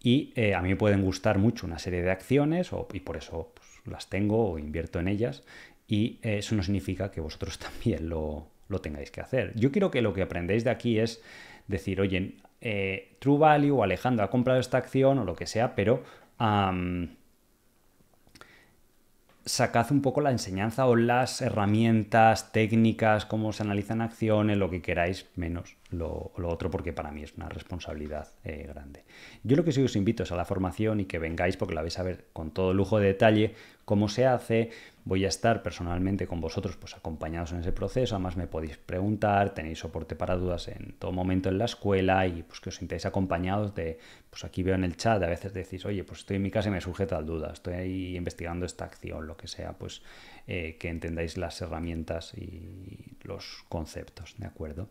Y eh, a mí me pueden gustar mucho una serie de acciones y por eso pues, las tengo o invierto en ellas. Y eso no significa que vosotros *laughs* también lo, tengáis que hacer. Yo quiero que lo que aprendéis de aquí es decir, oye, eh, True Value o Alejandro ha comprado esta acción o lo que sea, pero sacad un poco la enseñanza o las herramientas técnicas, cómo se analizan acciones, lo que queráis menos lo, otro porque para mí es una responsabilidad eh, grande. Yo lo que sí os invito es a la formación y que vengáis porque la vais a ver con todo lujo de detalle cómo se hace. Voy a estar personalmente con vosotros pues acompañados en ese proceso. Además me podéis preguntar, tenéis soporte para dudas en todo momento en la escuela y pues que os sintáis acompañados de, pues aquí veo en el chat, a veces decís, oye, pues estoy en mi casa y me surge tal duda, estoy ahí investigando esta acción, lo que sea, pues eh, que entendáis las herramientas y los conceptos, ¿de acuerdo?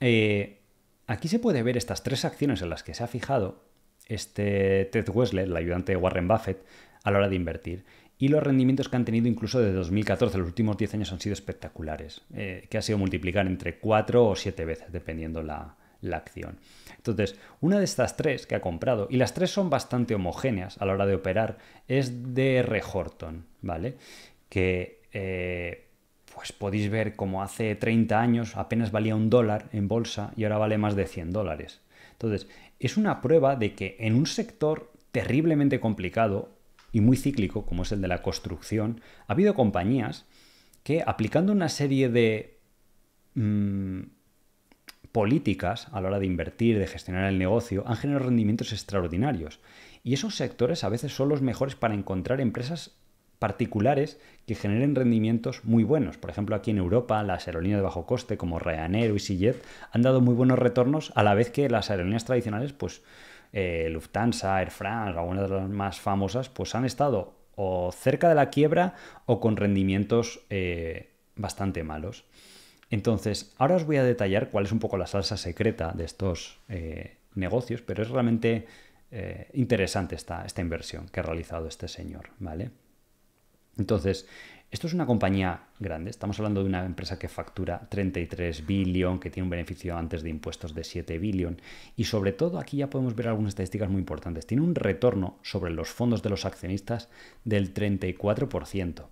Eh, aquí se puede ver estas tres acciones en las que se ha fijado este Ted Wesley, el ayudante de Warren Buffett, a la hora de invertir. Y los rendimientos que han tenido incluso de 2014, los últimos 10 años han sido espectaculares, eh, que ha sido multiplicar entre 4 o 7 veces, dependiendo la, la acción. Entonces, una de estas tres que ha comprado, y las tres son bastante homogéneas a la hora de operar, es R. Horton, ¿vale? Que eh, pues podéis ver cómo hace 30 años apenas valía un dólar en bolsa y ahora vale más de 100 dólares. Entonces, es una prueba de que en un sector terriblemente complicado y muy cíclico, como es el de la construcción, ha habido compañías que aplicando una serie de mm, políticas a la hora de invertir, de gestionar el negocio, han generado rendimientos extraordinarios. Y esos sectores a veces son los mejores para encontrar empresas particulares que generen rendimientos muy buenos. Por ejemplo, aquí en Europa, las aerolíneas de bajo coste como Ryanair o EasyJet han dado muy buenos retornos, a la vez que las aerolíneas tradicionales, pues eh, Lufthansa, Air France, algunas de las más famosas, pues han estado o cerca de la quiebra o con rendimientos eh, bastante malos. Entonces, ahora os voy a detallar cuál es un poco la salsa secreta de estos eh, negocios, pero es realmente interesante esta, esta inversión que ha realizado este señor, ¿vale? Entonces, esto es una compañía grande, estamos hablando de una empresa que factura 33 billón, que tiene un beneficio antes de impuestos de 7 billón y sobre todo aquí ya podemos ver algunas estadísticas muy importantes. Tiene un retorno sobre los fondos de los accionistas del 34%.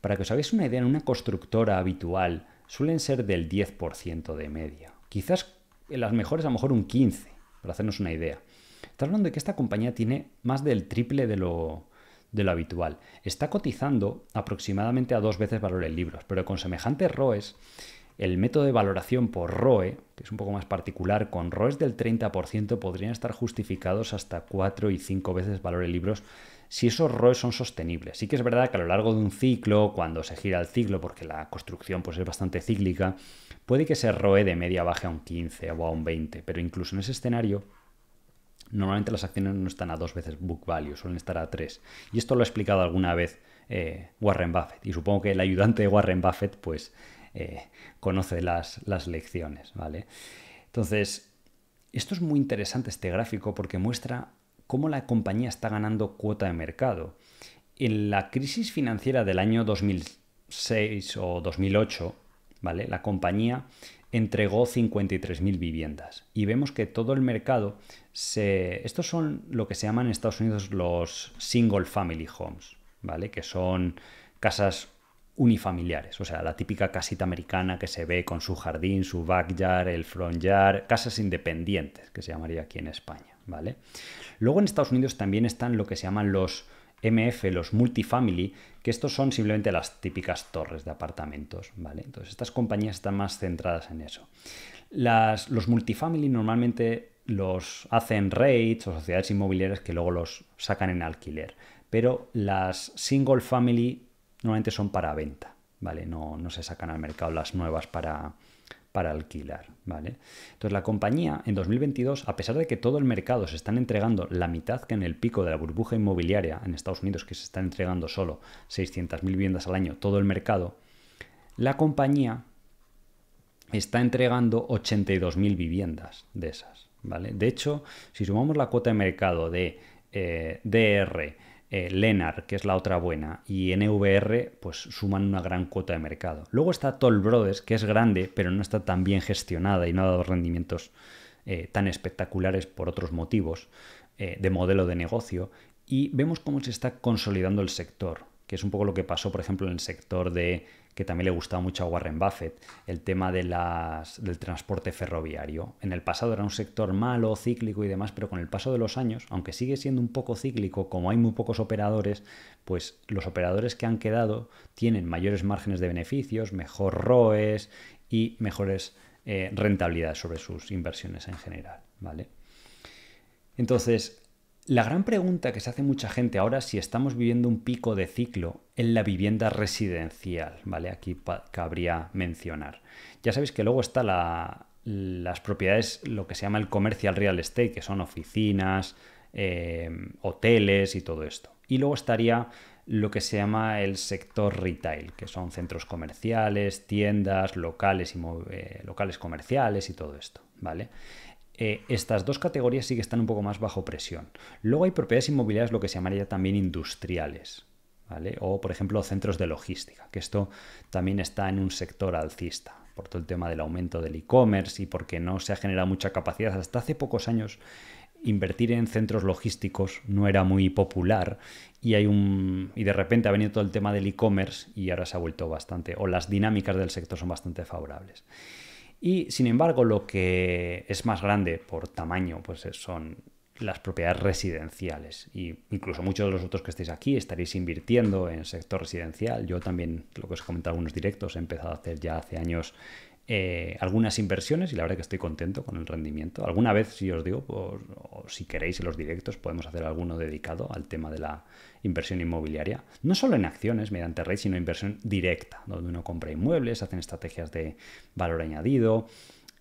Para que os hagáis una idea, en una constructora habitual suelen ser del 10% de media. Quizás en las mejores a lo mejor un 15, para hacernos una idea. Estamos hablando de que esta compañía tiene más del triple de lo de lo habitual. Está cotizando aproximadamente a dos veces valor en libros, pero con semejantes ROEs, el método de valoración por ROE, que es un poco más particular, con ROEs del 30% podrían estar justificados hasta 4 y 5 veces valor en libros si esos ROEs son sostenibles. Sí que es verdad que a lo largo de un ciclo, cuando se gira el ciclo, porque la construcción pues, es bastante cíclica, puede que ese ROE de media baje a un 15 o a un 20, pero incluso en ese escenario normalmente las acciones no están a dos veces book value, suelen estar a tres. Y esto lo ha explicado alguna vez eh, Warren Buffett. Y supongo que el ayudante de Warren Buffett, pues, eh, conoce las, las lecciones, ¿vale? Entonces, esto es muy interesante, este gráfico, porque muestra cómo la compañía está ganando cuota de mercado. En la crisis financiera del año 2006 o 2008, ¿vale? La compañía entregó 53.000 viviendas. Y vemos que todo el mercado se... Estos son lo que se llaman en Estados Unidos los single family homes, ¿vale? Que son casas unifamiliares, o sea, la típica casita americana que se ve con su jardín, su backyard, el front yard, casas independientes, que se llamaría aquí en España, ¿vale? Luego en Estados Unidos también están lo que se llaman los MF, los multifamily, que estos son simplemente las típicas torres de apartamentos, ¿vale? Entonces estas compañías están más centradas en eso. Las, los multifamily normalmente los hacen REITs o sociedades inmobiliarias que luego los sacan en alquiler, pero las single family normalmente son para venta, ¿vale? No, no se sacan al mercado las nuevas para, para alquilar. ¿vale? Entonces la compañía en 2022, a pesar de que todo el mercado se están entregando la mitad que en el pico de la burbuja inmobiliaria en Estados Unidos, que se están entregando solo 600.000 viviendas al año, todo el mercado, la compañía está entregando 82.000 viviendas de esas. ¿vale? De hecho, si sumamos la cuota de mercado de eh, DR eh, Lenar, que es la otra buena, y NVR, pues suman una gran cuota de mercado. Luego está Toll Brothers, que es grande, pero no está tan bien gestionada y no ha dado rendimientos eh, tan espectaculares por otros motivos eh, de modelo de negocio. Y vemos cómo se está consolidando el sector, que es un poco lo que pasó, por ejemplo, en el sector de que también le gustaba mucho a Warren Buffett, el tema de las, del transporte ferroviario. En el pasado era un sector malo, cíclico y demás, pero con el paso de los años, aunque sigue siendo un poco cíclico, como hay muy pocos operadores, pues los operadores que han quedado tienen mayores márgenes de beneficios, mejor ROES y mejores eh, rentabilidades sobre sus inversiones en general, ¿vale? Entonces, la gran pregunta que se hace mucha gente ahora es si estamos viviendo un pico de ciclo en la vivienda residencial, ¿vale? Aquí cabría mencionar. Ya sabéis que luego está las propiedades, lo que se llama el comercial real estate, que son oficinas, eh, hoteles y todo esto. Y luego estaría lo que se llama el sector retail, que son centros comerciales, tiendas, locales, y eh, locales comerciales y todo esto, ¿vale? Eh, estas dos categorías sí que están un poco más bajo presión. Luego hay propiedades inmobiliarias, lo que se llamaría también industriales. O, por ejemplo, centros de logística, que esto también está en un sector alcista, por todo el tema del aumento del e-commerce y porque no se ha generado mucha capacidad. Hasta hace pocos años invertir en centros logísticos no era muy popular y hay un y de repente ha venido todo el tema del e-commerce y ahora se ha vuelto bastante o las dinámicas del sector son bastante favorables. Y sin embargo, lo que es más grande por tamaño, pues eh, son las propiedades residenciales. Y incluso muchos de vosotros que estáis aquí estaréis invirtiendo en el sector residencial. Yo también, lo que os he comentado en algunos directos, he empezado a hacer ya hace años eh, algunas inversiones y la verdad que estoy contento con el rendimiento. Alguna vez, si os digo, pues, o si queréis en los directos, podemos hacer alguno dedicado al tema de la inversión inmobiliaria, no solo en acciones mediante red, sino inversión directa, donde uno compra inmuebles, hacen estrategias de valor añadido,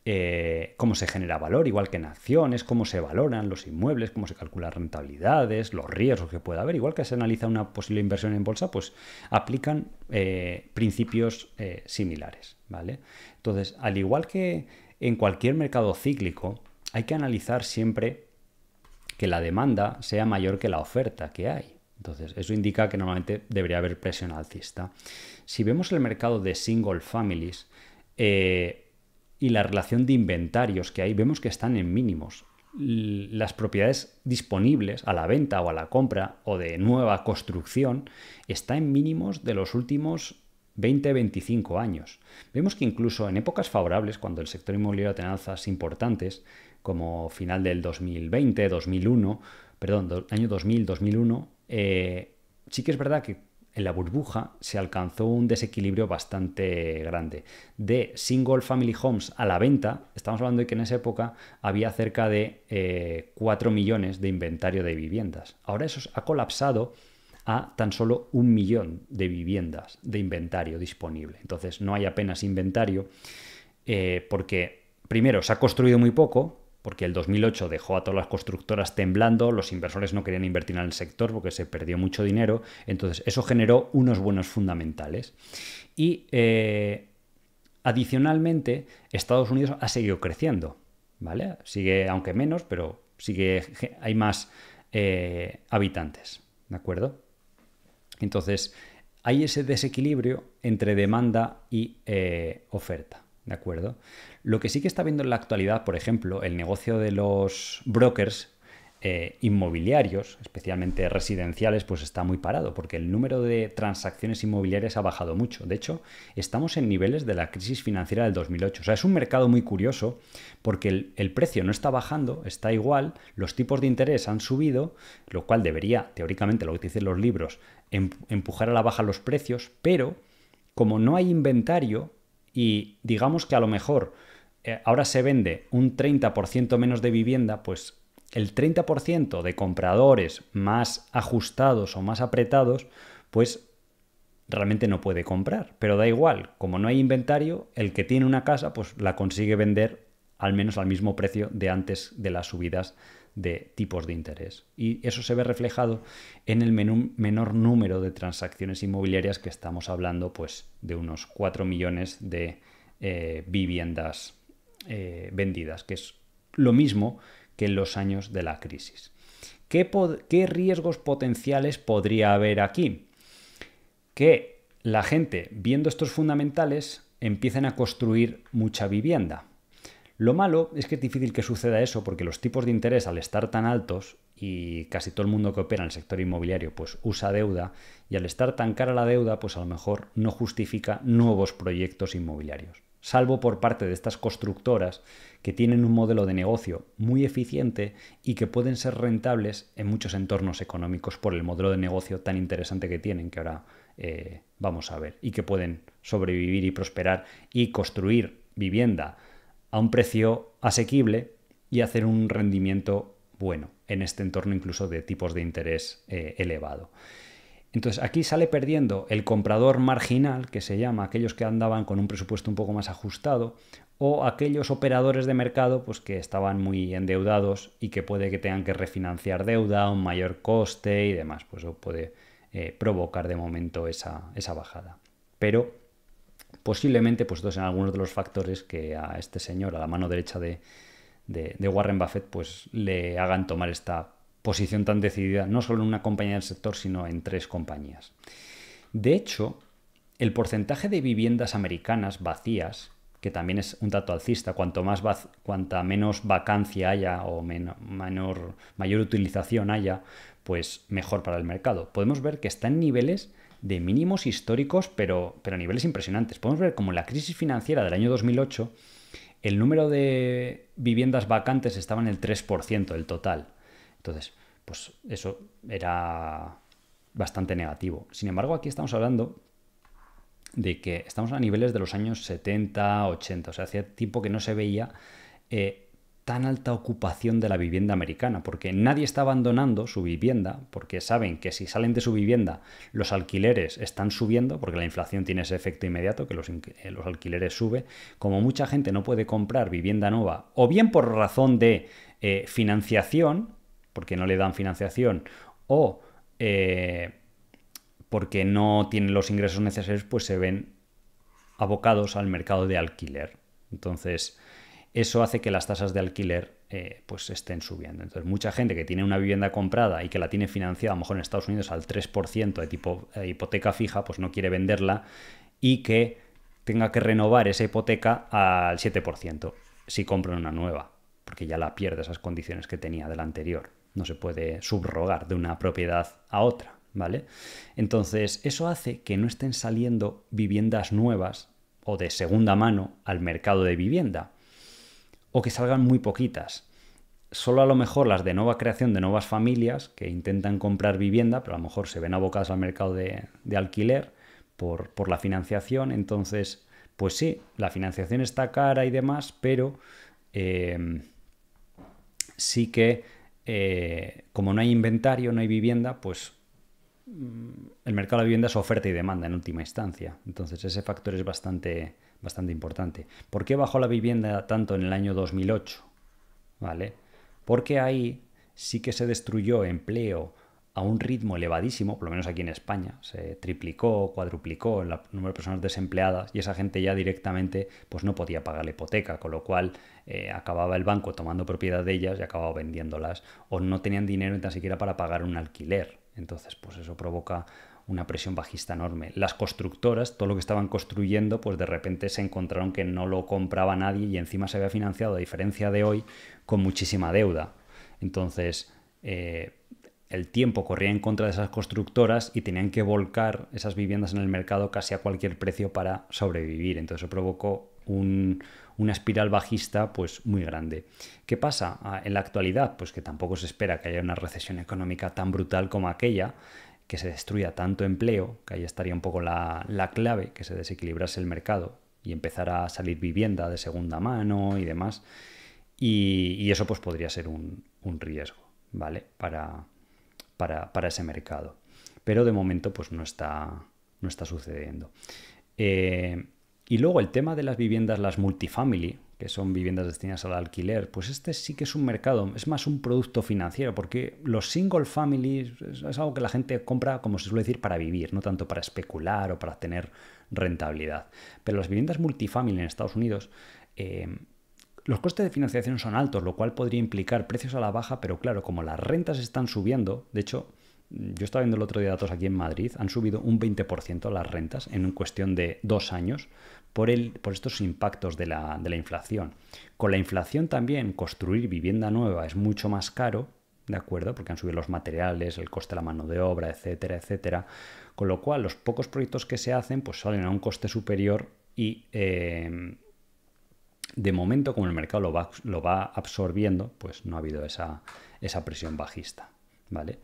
eh, cómo se genera valor, igual que en acciones, cómo se valoran los inmuebles, cómo se calculan rentabilidades, los riesgos que pueda haber, igual que se analiza una posible inversión en bolsa, pues aplican eh, principios eh, similares, ¿vale? Entonces, al igual que en cualquier mercado cíclico, hay que analizar siempre que la demanda sea mayor que la oferta que hay. Entonces, eso indica que normalmente debería haber presión alcista. Si vemos el mercado de single families eh, y la relación de inventarios que hay, vemos que están en mínimos. Las propiedades disponibles a la venta o a la compra o de nueva construcción están en mínimos de los últimos 20-25 años. Vemos que incluso en épocas favorables, cuando el sector inmobiliario tenía alzas importantes, como final del 2020, 2001, perdón, año 2000, 2001, eh, sí que es verdad que en la burbuja se alcanzó un desequilibrio bastante grande. De single family homes a la venta, estamos hablando de que en esa época había cerca de 4 eh, millones de inventario de viviendas. Ahora eso ha colapsado a tan solo un millón de viviendas de inventario disponible. Entonces no hay apenas inventario eh, porque, primero, se ha construido muy poco, porque el 2008 dejó a todas las constructoras temblando, los inversores no querían invertir en el sector porque se perdió mucho dinero, entonces eso generó unos buenos fundamentales. Y eh, adicionalmente, Estados Unidos ha seguido creciendo, ¿vale? Sigue, aunque menos, pero sigue, hay más eh, habitantes, ¿de acuerdo? Entonces, hay ese desequilibrio entre demanda y eh, oferta. ¿De acuerdo? Lo que sí que está viendo en la actualidad, por ejemplo, el negocio de los brokers eh, inmobiliarios, especialmente residenciales, pues está muy parado, porque el número de transacciones inmobiliarias ha bajado mucho. De hecho, estamos en niveles de la crisis financiera del 2008. O sea, es un mercado muy curioso, porque el, el precio no está bajando, está igual, los tipos de interés han subido, lo cual debería, teóricamente, lo que dicen los libros, em, empujar a la baja los precios, pero como no hay inventario, y digamos que a lo mejor eh, ahora se vende un 30% menos de vivienda, pues el 30% de compradores más ajustados o más apretados, pues realmente no puede comprar. Pero da igual, como no hay inventario, el que tiene una casa, pues la consigue vender al menos al mismo precio de antes de las subidas de tipos de interés. Y eso se ve reflejado en el menor número de transacciones inmobiliarias que estamos hablando, pues de unos 4 millones de eh, viviendas eh, vendidas, que es lo mismo que en los años de la crisis. qué riesgos potenciales podría haber aquí? Que la gente, viendo estos fundamentales, empiecen a construir mucha vivienda lo malo es que es difícil que suceda eso porque los tipos de interés al estar tan altos y casi todo el mundo que opera en el sector inmobiliario pues usa deuda y al estar tan cara la deuda pues a lo mejor no justifica nuevos proyectos inmobiliarios, salvo por parte de estas constructoras que tienen un modelo de negocio muy eficiente y que pueden ser rentables en muchos entornos económicos por el modelo de negocio tan interesante que tienen que ahora eh, vamos a ver y que pueden sobrevivir y prosperar y construir vivienda a un precio asequible y hacer un rendimiento bueno en este entorno incluso de tipos de interés eh, elevado. Entonces aquí sale perdiendo el comprador marginal, que se llama aquellos que andaban con un presupuesto un poco más ajustado, o aquellos operadores de mercado pues, que estaban muy endeudados y que puede que tengan que refinanciar deuda, un mayor coste y demás. Pues eso puede eh, provocar de momento esa, esa bajada. Pero posiblemente pues estos en algunos de los factores que a este señor, a la mano derecha de, Warren Buffett, pues le hagan tomar esta posición tan decidida, no solo en una compañía del sector, sino en tres compañías. De hecho, el porcentaje de viviendas americanas vacías, que también es un dato alcista, cuanto más cuanta menos vacancia haya o menor, mayor utilización haya, pues mejor para el mercado. Podemos ver que está en niveles de mínimos históricos, pero, pero a niveles impresionantes. Podemos ver como en la crisis financiera del año 2008, el número de viviendas vacantes estaba en el 3% del total. Entonces, pues eso era bastante negativo. Sin embargo, aquí estamos hablando de que estamos a niveles de los años 70, 80, o sea, hacía tiempo que no se veía eh, tan alta ocupación de la vivienda americana, porque nadie está abandonando su vivienda, porque saben que si salen de su vivienda los alquileres están subiendo, porque la inflación tiene ese efecto inmediato, que los, eh, los alquileres sube, como mucha gente no puede comprar vivienda nueva, o bien por razón de eh, financiación, porque no le dan financiación, o eh, porque no tienen los ingresos necesarios, pues se ven abocados al mercado de alquiler. Entonces, eso hace que las tasas de alquiler eh, pues estén subiendo. Entonces, mucha gente que tiene una vivienda comprada y que la tiene financiada, a lo mejor en Estados Unidos, al 3% de tipo eh, hipoteca fija, pues no quiere venderla y que tenga que renovar esa hipoteca al 7% si compra una nueva, porque ya la pierde esas condiciones que tenía de la anterior. No se puede subrogar de una propiedad a otra, ¿vale? Entonces, eso hace que no estén saliendo viviendas nuevas o de segunda mano al mercado de vivienda o que salgan muy poquitas. Solo a lo mejor las de nueva creación de nuevas familias que intentan comprar vivienda, pero a lo mejor se ven abocadas al mercado de, alquiler por, la financiación. Entonces, pues sí, la financiación está cara y demás, pero em, sí que eh, como no hay inventario, no hay vivienda, pues mm, el mercado de vivienda es oferta y demanda en última instancia. Entonces ese factor es bastante bastante importante. ¿Por qué bajó la vivienda tanto en el año 2008? ¿Vale? Porque ahí sí que se destruyó empleo a un ritmo elevadísimo, por lo menos aquí en España, se triplicó, cuadruplicó el número de personas desempleadas y esa gente ya directamente pues no podía pagar la hipoteca, con lo cual eh, acababa el banco tomando propiedad de ellas y acababa vendiéndolas o no tenían dinero ni tan siquiera para pagar un alquiler. Entonces, pues eso provoca una presión bajista enorme. Las constructoras, todo lo que estaban construyendo, pues de repente se encontraron que no lo compraba nadie y encima se había financiado, a diferencia de hoy, con muchísima deuda. Entonces, eh, el tiempo corría en contra de esas constructoras y tenían que volcar esas viviendas en el mercado casi a cualquier precio para sobrevivir. Entonces, provocó una espiral bajista pues muy grande. ¿Qué pasa ah, en la actualidad? Pues que tampoco se espera que haya una recesión económica tan brutal como aquella, que se destruya tanto empleo, que ahí estaría un poco la, clave, que se desequilibrase el mercado y empezara a salir vivienda de segunda mano y demás. Y, eso pues podría ser un, riesgo, ¿vale? Para, para, ese mercado. Pero de momento pues no está, no está sucediendo. Eh, y luego el tema de las viviendas, las multifamily, que son viviendas destinadas al alquiler, pues este sí que es un mercado, es más un producto financiero, porque los single families es algo que la gente compra, como se suele decir, para vivir, no tanto para especular o para tener rentabilidad. Pero las viviendas multifamily en Estados Unidos, eh, los costes de financiación son altos, lo cual podría implicar precios a la baja, pero claro, como las rentas están subiendo, de hecho, yo estaba viendo el otro día datos aquí en Madrid, han subido un 20% las rentas en cuestión de dos años por, el, por estos impactos de la, inflación. Con la inflación también construir vivienda nueva es mucho más caro ¿de acuerdo? Porque han subido los materiales, el coste de la mano de obra, etcétera, etcétera. Con lo cual, los pocos proyectos que se hacen, pues salen a un coste superior y eh, de momento, como el mercado lo va, lo va absorbiendo, pues no ha habido esa, esa presión bajista, ¿vale?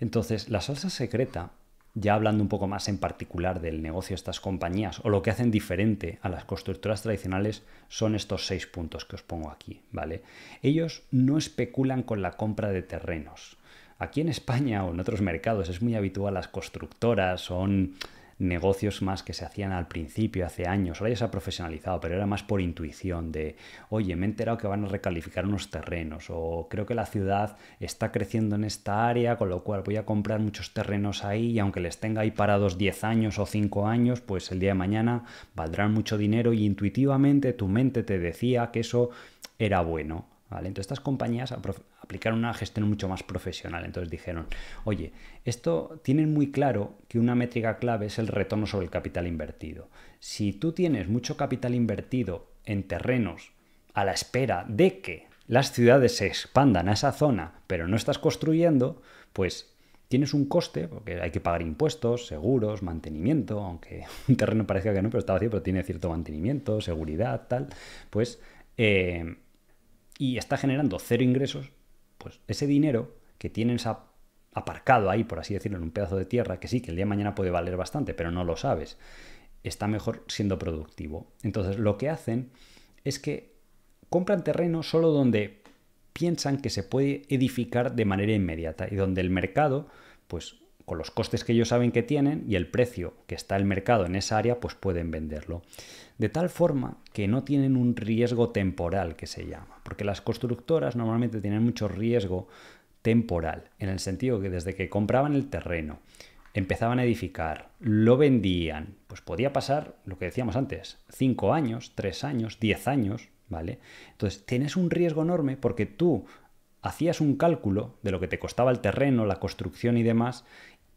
Entonces, la salsa secreta ya hablando un poco más en particular del negocio de estas compañías o lo que hacen diferente a las constructoras tradicionales son estos seis puntos que os pongo aquí, ¿vale? Ellos no especulan con la compra de terrenos. Aquí en España o en otros mercados es muy habitual las constructoras, son negocios más que se hacían al principio, hace años, ahora ya se ha profesionalizado, pero era más por intuición de, oye, me he enterado que van a recalificar unos terrenos o creo que la ciudad está creciendo en esta área, con lo cual voy a comprar muchos terrenos ahí y aunque les tenga ahí parados 10 años o 5 años, pues el día de mañana valdrán mucho dinero y intuitivamente tu mente te decía que eso era bueno. ¿Vale? Entonces estas compañías aplicar una gestión mucho más profesional. Entonces dijeron, oye, esto tienen muy claro que una métrica clave es el retorno sobre el capital invertido. Si tú tienes mucho capital invertido en terrenos a la espera de que las ciudades se expandan a esa zona, pero no estás construyendo, pues tienes un coste, porque hay que pagar impuestos, seguros, mantenimiento, aunque *laughs* un terreno parezca que no, pero está vacío, pero tiene cierto mantenimiento, seguridad, tal, pues... Eh, y está generando cero ingresos, pues, ese dinero que tienes aparcado ahí, por así decirlo, en un pedazo de tierra, que sí, que el día de mañana puede valer bastante, pero no lo sabes, está mejor siendo productivo. Entonces, lo que hacen es que compran terreno solo donde piensan que se puede edificar de manera inmediata y donde el mercado, pues con los costes que ellos saben que tienen y el precio que está el mercado en esa área, pues pueden venderlo de tal forma que no tienen un riesgo temporal que se llama, porque las constructoras normalmente tienen mucho riesgo temporal, en el sentido que desde que compraban el terreno, empezaban a edificar, lo vendían, pues podía pasar lo que decíamos antes, 5 años, 3 años, 10 años, ¿vale? Entonces, tienes un riesgo enorme porque tú hacías un cálculo de lo que te costaba el terreno, la construcción y demás,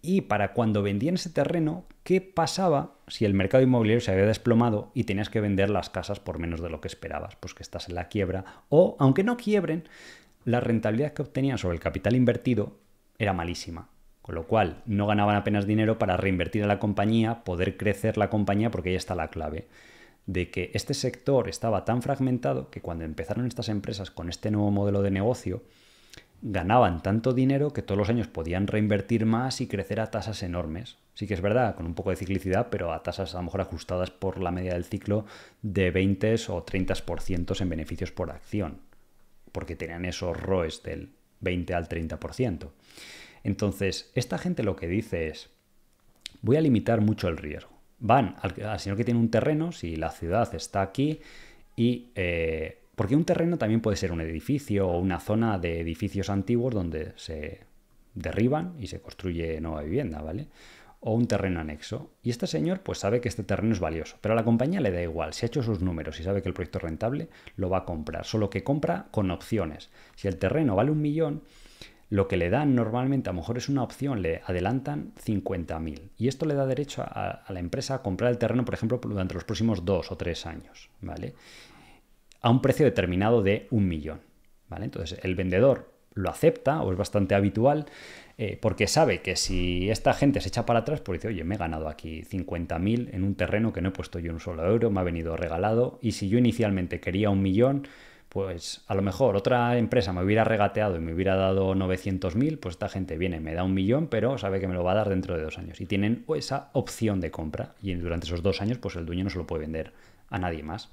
y para cuando vendían ese terreno, ¿qué pasaba si el mercado inmobiliario se había desplomado y tenías que vender las casas por menos de lo que esperabas? Pues que estás en la quiebra o, aunque no quiebren, la rentabilidad que obtenían sobre el capital invertido era malísima. Con lo cual, no ganaban apenas dinero para reinvertir a la compañía, poder crecer la compañía, porque ahí está la clave de que este sector estaba tan fragmentado que cuando empezaron estas empresas con este nuevo modelo de negocio, ganaban tanto dinero que todos los años podían reinvertir más y crecer a tasas enormes. Sí que es verdad, con un poco de ciclicidad, pero a tasas a lo mejor ajustadas por la media del ciclo de 20 o 30% en beneficios por acción, porque tenían esos ROEs del 20 al 30%. Entonces, esta gente lo que dice es, voy a limitar mucho el riesgo. Van al, señor que tiene un terreno, si la ciudad está aquí, y eh, porque un terreno también puede ser un edificio o una zona de edificios antiguos donde se derriban y se construye nueva vivienda, ¿vale? O un terreno anexo. Y este señor pues sabe que este terreno es valioso, pero a la compañía le da igual, si ha hecho sus números y sabe que el proyecto es rentable, lo va a comprar, solo que compra con opciones. Si el terreno vale un millón, lo que le dan normalmente, a lo mejor es una opción, le adelantan 50.000. Y esto le da derecho a, a, la empresa a comprar el terreno, por ejemplo, durante los próximos dos o tres años. ¿vale? a un precio determinado de un millón. ¿vale? Entonces el vendedor lo acepta o es bastante habitual eh, porque sabe que si esta gente se echa para atrás, pues dice, oye, me he ganado aquí 50.000 en un terreno que no he puesto yo un solo euro, me ha venido regalado, y si yo inicialmente quería un millón, pues a lo mejor otra empresa me hubiera regateado y me hubiera dado 900.000, pues esta gente viene, me da un millón, pero sabe que me lo va a dar dentro de dos años. Y tienen esa opción de compra, y durante esos dos años, pues el dueño no se lo puede vender a nadie más.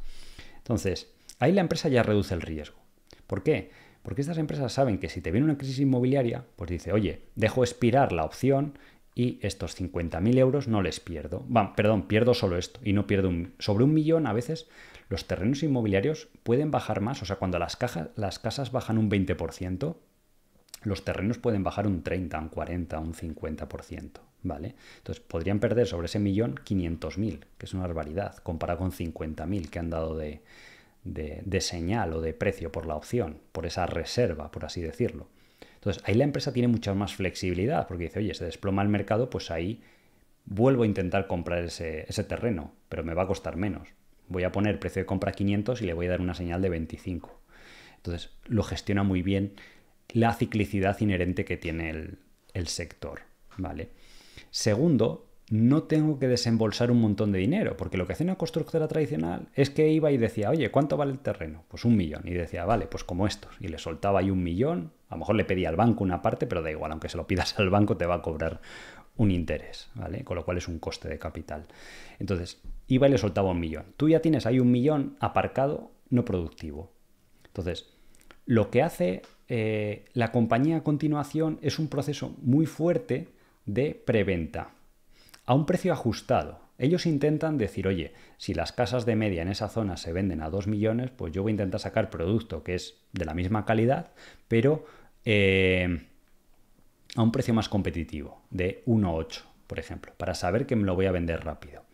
Entonces, Ahí la empresa ya reduce el riesgo. ¿Por qué? Porque estas empresas saben que si te viene una crisis inmobiliaria, pues dice, oye, dejo expirar la opción y estos 50.000 euros no les pierdo. Van, perdón, pierdo solo esto y no pierdo un... Sobre un millón a veces los terrenos inmobiliarios pueden bajar más, o sea, cuando las, cajas, las casas bajan un 20%, los terrenos pueden bajar un 30, un 40, un 50%, ¿vale? Entonces podrían perder sobre ese millón 500.000, que es una barbaridad, comparado con 50.000 que han dado de, de, señal o de precio por la opción, por esa reserva, por así decirlo. Entonces, ahí la empresa tiene mucha más flexibilidad porque dice, oye, se desploma el mercado, pues ahí vuelvo a intentar comprar ese, terreno, pero me va a costar menos. Voy a poner precio de compra 500 y le voy a dar una señal de 25. Entonces, lo gestiona muy bien la ciclicidad inherente que tiene el, el sector, ¿vale? Segundo, no tengo que desembolsar un montón de dinero, porque lo que hace una constructora tradicional es que iba y decía, oye, ¿cuánto vale el terreno? Pues un millón. Y decía, vale, pues como estos. Y le soltaba ahí un millón, a lo mejor le pedía al banco una parte, pero da igual, aunque se lo pidas al banco te va a cobrar un interés, ¿vale? Con lo cual es un coste de capital. Entonces, iba y le soltaba un millón. Tú ya tienes ahí un millón aparcado, no productivo. Entonces, lo que hace eh, la compañía a continuación es un proceso muy fuerte de preventa a un precio ajustado. Ellos intentan decir, oye, si las casas de media en esa zona se venden a 2 millones, pues yo voy a intentar sacar producto que es de la misma calidad, pero eh, a un precio más competitivo, de 1,8, por ejemplo, para saber que me lo voy a vender rápido.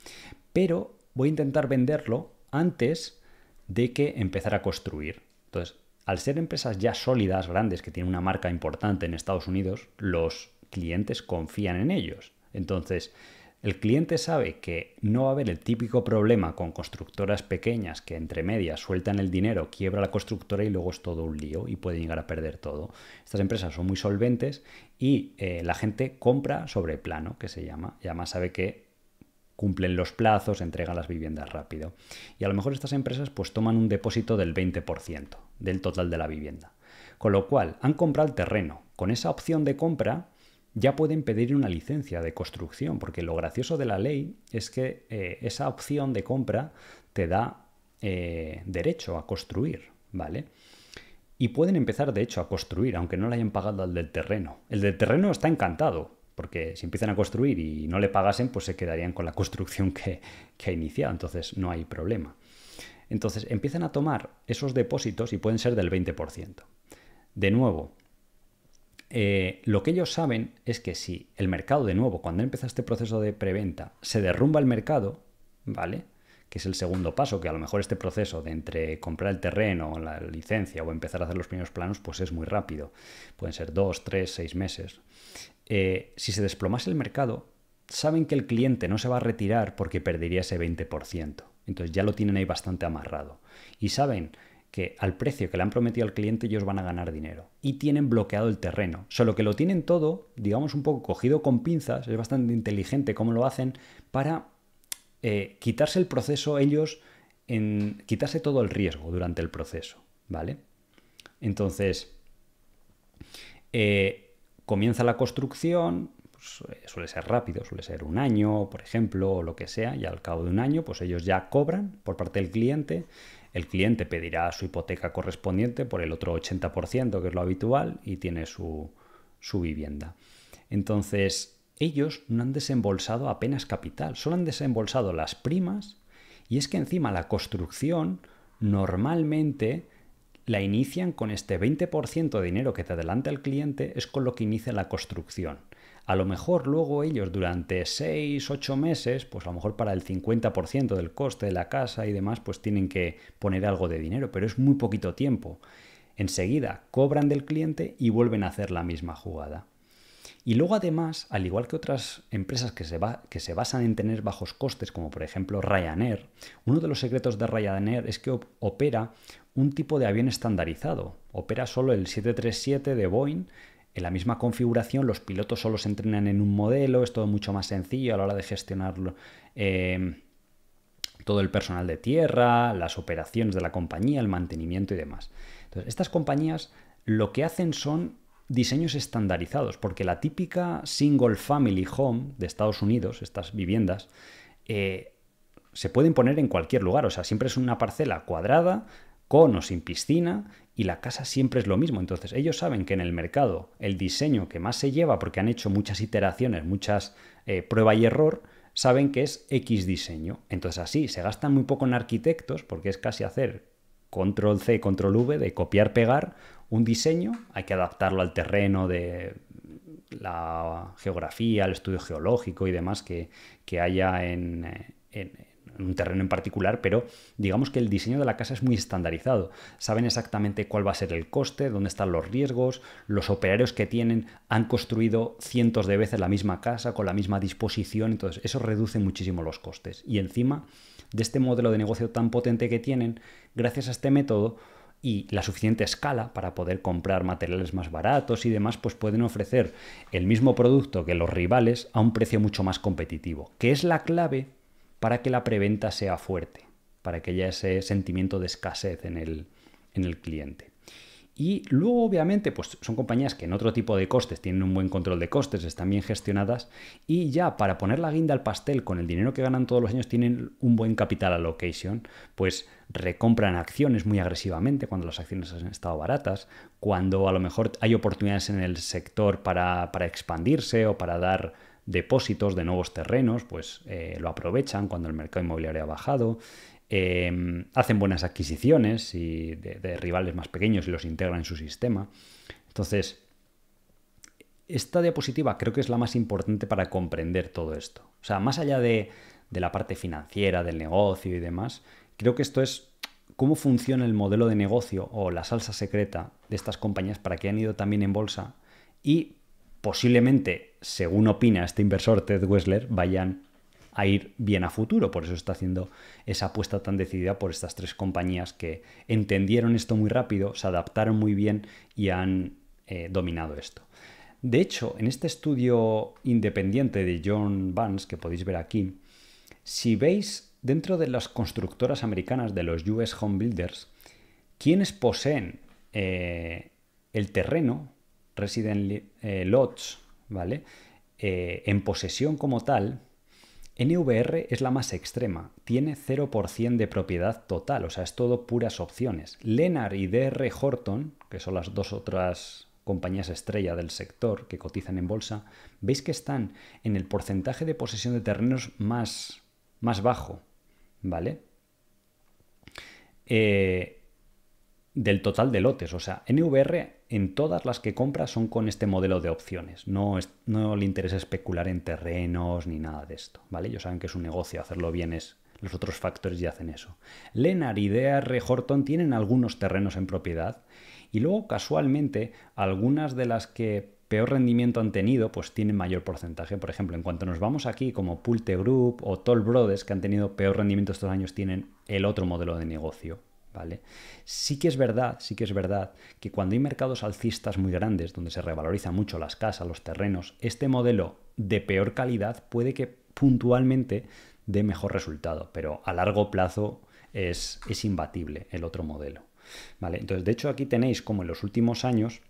Pero voy a intentar venderlo antes de que empezar a construir. Entonces, al ser empresas ya sólidas, grandes, que tienen una marca importante en Estados Unidos, los clientes confían en ellos. Entonces, el cliente sabe que no va a haber el típico problema con constructoras pequeñas que entre medias sueltan el dinero, quiebra la constructora y luego es todo un lío y puede llegar a perder todo. Estas empresas son muy solventes y eh, la gente compra sobre plano, que se llama, y además sabe que cumplen los plazos, entregan las viviendas rápido. Y a lo mejor estas empresas pues toman un depósito del 20% del total de la vivienda. Con lo cual, han comprado el terreno. Con esa opción de compra, ya pueden pedir una licencia de construcción, porque lo gracioso de la ley es que eh, esa opción de compra te da eh, derecho a construir, ¿vale? Y pueden empezar, de hecho, a construir, aunque no le hayan pagado al del terreno. El del terreno está encantado, porque si empiezan a construir y no le pagasen, pues se quedarían con la construcción que, que ha iniciado, entonces no hay problema. Entonces empiezan a tomar esos depósitos y pueden ser del 20%. De nuevo, eh, lo que ellos saben es que si el mercado, de nuevo, cuando empieza este proceso de preventa, se derrumba el mercado, ¿vale? Que es el segundo paso, que a lo mejor este proceso de entre comprar el terreno, la licencia o empezar a hacer los primeros planos, pues es muy rápido. Pueden ser dos, tres, seis meses. Eh, si se desplomase el mercado, saben que el cliente no se va a retirar porque perdería ese 20%. Entonces ya lo tienen ahí bastante amarrado. Y saben que al precio que le han prometido al cliente ellos van a ganar dinero. Y tienen bloqueado el terreno. Solo que lo tienen todo, digamos, un poco cogido con pinzas, es bastante inteligente cómo lo hacen, para eh, quitarse el proceso ellos, en quitarse todo el riesgo durante el proceso. ¿Vale? Entonces, eh, comienza la construcción, pues, eh, suele ser rápido, suele ser un año, por ejemplo, o lo que sea, y al cabo de un año, pues ellos ya cobran por parte del cliente el cliente pedirá su hipoteca correspondiente por el otro 80%, que es lo habitual, y tiene su, vivienda. Entonces, ellos no han desembolsado apenas capital, solo han desembolsado las primas y es que encima la construcción normalmente la inician con este 20% de dinero que te adelanta el cliente, es con lo que inicia la construcción a lo mejor luego ellos durante 6, 8 meses, pues a lo mejor para el 50% del coste de la casa y demás, pues tienen que poner algo de dinero, pero es muy poquito tiempo. Enseguida cobran del cliente y vuelven a hacer la misma jugada. Y luego además, al igual que otras empresas que se, va, que se, basan en tener bajos costes, como por ejemplo Ryanair, uno de los secretos de Ryanair es que opera un tipo de avión estandarizado. Opera solo el 737 de Boeing, en la misma configuración los pilotos solo se entrenan en un modelo, es todo mucho más sencillo a la hora de gestionar em, todo el personal de tierra, las operaciones de la compañía, el mantenimiento y demás. estas compañías lo que hacen son diseños estandarizados, porque la típica single family home de Estados Unidos, estas viviendas, eh, se pueden poner en cualquier lugar, o sea, siempre es una parcela cuadrada, con o sin piscina, y la casa siempre es lo mismo. Entonces ellos saben que en el mercado el diseño que más se lleva, porque han hecho muchas iteraciones, muchas pruebas eh, prueba y error, saben que es X diseño. Entonces así se gastan muy poco en arquitectos porque es casi hacer control C, control V de copiar, pegar un diseño, hay que adaptarlo al terreno de la geografía, al estudio geológico y demás que, haya en eh, un terreno en particular, pero digamos que el diseño de la casa es muy estandarizado. Saben exactamente cuál va a ser el coste, dónde están los riesgos, los operarios que tienen han construido cientos de veces la misma casa con la misma disposición, entonces eso reduce muchísimo los costes. Y encima de este modelo de negocio tan potente que tienen, gracias a este método, y la suficiente escala para poder comprar materiales más baratos y demás, pues pueden ofrecer el mismo producto que los rivales a un precio mucho más competitivo, que es la clave para que la preventa sea fuerte, para que haya ese sentimiento de escasez en el, cliente. Y luego, obviamente, pues son compañías que en otro tipo de costes tienen un buen control de costes, están bien gestionadas y ya para poner la guinda al pastel con el dinero que ganan todos los años tienen un buen capital allocation, pues recompran acciones muy agresivamente cuando las acciones han estado baratas, cuando a lo mejor hay oportunidades en el sector para, para expandirse o para dar depósitos de nuevos terrenos, pues eh, lo aprovechan cuando el mercado inmobiliario ha bajado, eh, hacen buenas adquisiciones y de, rivales más pequeños y los integran en su sistema. Entonces, esta diapositiva creo que es la más importante para comprender todo esto. O sea, más allá de, de la parte financiera, del negocio y demás, creo que esto es cómo funciona el modelo de negocio o la salsa secreta de estas compañías para que han ido también en bolsa y posiblemente según opina este inversor Ted Wessler, vayan a ir bien a futuro. Por eso está haciendo esa apuesta tan decidida por estas tres compañías que entendieron esto muy rápido, se adaptaron muy bien y han eh, dominado esto. De hecho, en este estudio independiente de John Vance, que podéis ver aquí, si veis dentro de las constructoras americanas de los US Home Builders, quienes poseen eh, el terreno, resident eh, lots, ¿vale? Eh, en posesión como tal, NVR es la más extrema, tiene 0% de propiedad total, o sea, es todo puras opciones. Lennar y DR Horton, que son las dos otras compañías estrella del sector que cotizan en bolsa, veis que están en el porcentaje de posesión de terrenos más, más bajo, ¿vale? Eh, del total de lotes, o sea, NVR en todas las que compra son con este modelo de opciones. No, no le interesa especular en terrenos ni nada de esto, ¿vale? Ellos saben que es un negocio, hacerlo bien es... Los otros factores ya hacen eso. Lennar, y DR Horton tienen algunos terrenos en propiedad y luego casualmente algunas de las que peor rendimiento han tenido, pues tienen mayor porcentaje. Por ejemplo, en cuanto nos vamos aquí, como Pulte Group o Toll Brothers, que han tenido peor rendimiento estos años, tienen el otro modelo de negocio, ¿Vale? Sí que es verdad, sí que es verdad que cuando hay mercados alcistas muy grandes, donde se revalorizan mucho las casas, los terrenos, este modelo de peor calidad puede que puntualmente dé mejor resultado, pero a largo plazo es, es imbatible el otro modelo. ¿Vale? Entonces, de hecho, aquí tenéis como en los últimos años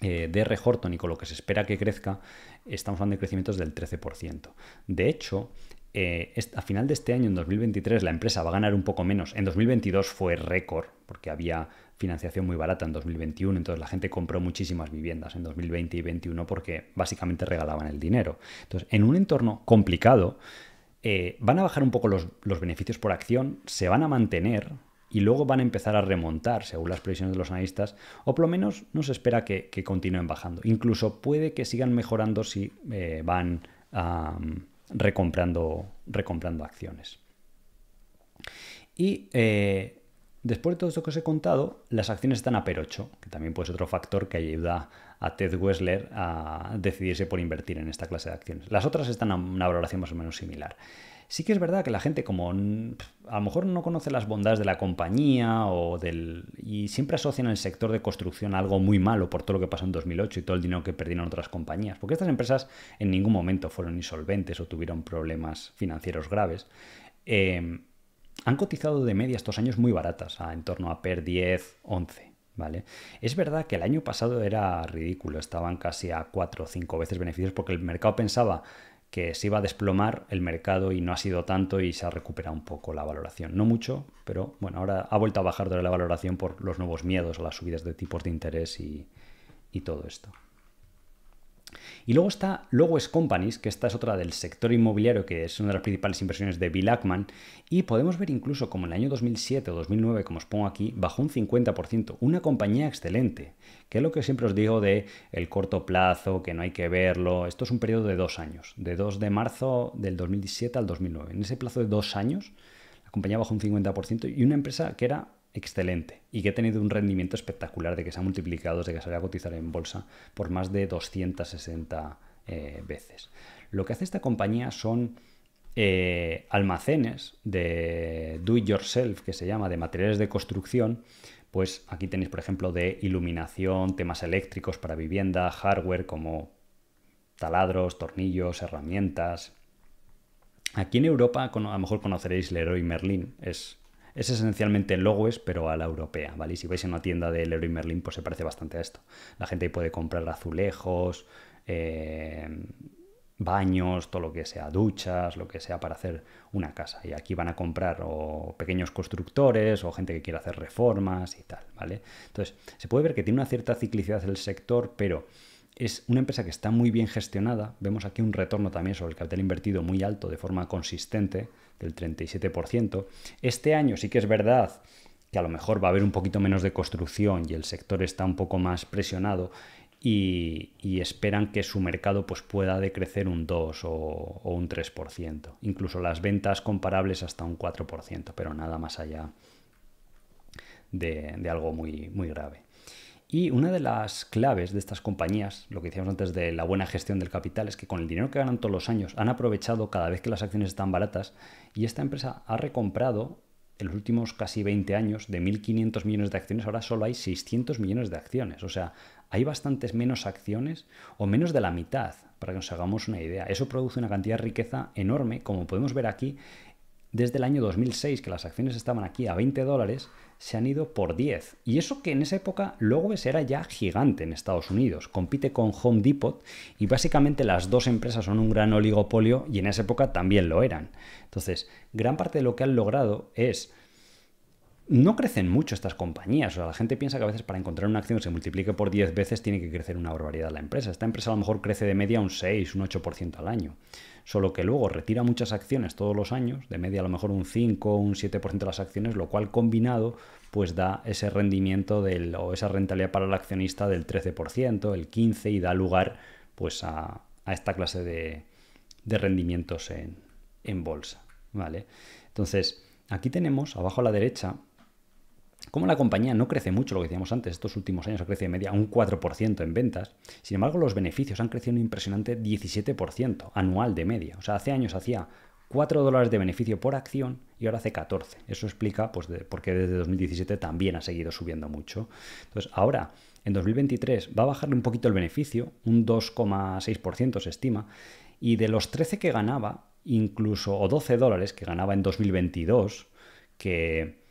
eh, de DR y con lo que se espera que crezca, estamos hablando de crecimientos del 13%. De hecho, eh, a final de este año, en 2023, la empresa va a ganar un poco menos. En 2022 fue récord, porque había financiación muy barata en 2021, entonces la gente compró muchísimas viviendas en 2020 y 2021 porque básicamente regalaban el dinero. Entonces, en un entorno complicado, eh, van a bajar un poco los, beneficios por acción, se van a mantener, y luego van a empezar a remontar, según las previsiones de los analistas, o por lo menos no se espera que, continúen bajando. Incluso puede que sigan mejorando si eh, van a recomprando, acciones. Y eh, después de todo esto que os he contado, las acciones están a PER que también puede ser otro factor que ayuda a Ted Wessler a decidirse por invertir en esta clase de acciones. Las otras están a una valoración más o menos similar. Sí que es verdad que la gente como a lo mejor no conoce las bondades de la compañía o del y siempre asocian el sector de construcción algo muy malo por todo lo que pasó en 2008 y todo el dinero que perdieron otras compañías, porque estas empresas en ningún momento fueron insolventes o tuvieron problemas financieros graves. Em, han cotizado de media estos años muy baratas, a en torno a PER 10, 11. ¿Vale? Es verdad que el año pasado era ridículo, estaban casi a 4 o 5 veces beneficios porque el mercado pensaba que se iba a desplomar el mercado y no ha sido tanto y se ha recuperado un poco la valoración. No mucho, pero bueno, ahora ha vuelto a bajar la valoración por los nuevos miedos a las subidas de tipos de interés y todo esto. Y luego está Logos Companies, que esta es otra del sector inmobiliario, que es una de las principales inversiones de Bill Ackman. Y podemos ver incluso como en el año 2007 o 2009, como os pongo aquí, bajó un 50%. Una compañía excelente, que es lo que siempre os digo de el corto plazo, que no hay que verlo. Esto es un periodo de dos años, de 2 de marzo del 2017 al 2009. En ese plazo de dos años, la compañía bajó un 50% y una empresa que era excelente y que ha tenido un rendimiento espectacular de que se ha multiplicado desde que salió a cotizar en bolsa por más de 260 eh, veces. Lo que hace esta compañía son eh, almacenes de do it yourself, que se llama, de materiales de construcción. Pues aquí tenéis, por ejemplo, de iluminación, temas eléctricos para vivienda, hardware como taladros, tornillos, herramientas. Aquí en Europa a lo mejor conoceréis Leroy Merlin, es es esencialmente logos, pero a la europea, ¿vale? si vais en una tienda del y Merlin, pues se parece bastante a esto. La gente ahí puede comprar azulejos, eh, baños, todo lo que sea, duchas, lo que sea para hacer una casa. Y aquí van a comprar o pequeños constructores o gente que quiere hacer reformas y tal, ¿vale? Entonces, se puede ver que tiene una cierta ciclicidad el sector, pero es una empresa que está muy bien gestionada. Vemos aquí un retorno también sobre el capital invertido muy alto de forma consistente del 37%. Este año sí que es verdad que a lo mejor va a haber un poquito menos de construcción y el sector está un poco más presionado y, esperan que su mercado pues, pueda decrecer un 2 o, un 3%. Incluso las ventas comparables hasta un 4%, pero nada más allá de, de algo muy, muy grave. Y una de las claves de estas compañías, lo que decíamos antes de la buena gestión del capital, es que con el dinero que ganan todos los años han aprovechado cada vez que las acciones están baratas y esta empresa ha recomprado en los últimos casi 20 años de 1.500 millones de acciones, ahora solo hay 600 millones de acciones. O sea, hay bastantes menos acciones o menos de la mitad, para que nos hagamos una idea. Eso produce una cantidad de riqueza enorme, como podemos ver aquí, desde el año 2006, que las acciones estaban aquí a 20 dólares, se han ido por 10. Y eso que en esa época Logos era ya gigante en Estados Unidos, compite con Home Depot y básicamente las dos empresas son un gran oligopolio y en esa época también lo eran. Entonces, gran parte de lo que han logrado es no crecen mucho estas compañías. O la gente piensa que a veces para encontrar una acción que se multiplique por 10 veces tiene que crecer una barbaridad la empresa. Esta empresa a lo mejor crece de media un 6, un 8% al año. Solo que luego retira muchas acciones todos los años, de media a lo mejor un 5, un 7% de las acciones, lo cual combinado pues da ese rendimiento o esa rentabilidad para el accionista del 13%, el 15% y da lugar pues a, esta clase de, rendimientos en, en, bolsa. ¿vale? Entonces, aquí tenemos abajo a la derecha como la compañía no crece mucho, lo que decíamos antes, estos últimos años ha crecido de media un 4% en ventas, sin embargo los beneficios han crecido un impresionante 17% anual de media. O sea, hace años hacía 4 dólares de beneficio por acción y ahora hace 14. Eso explica pues, por qué desde 2017 también ha seguido subiendo mucho. Entonces, ahora, en 2023, va a bajarle un poquito el beneficio, un 2,6% se estima, y de los 13 que ganaba, incluso, o 12 dólares que ganaba en 2022, que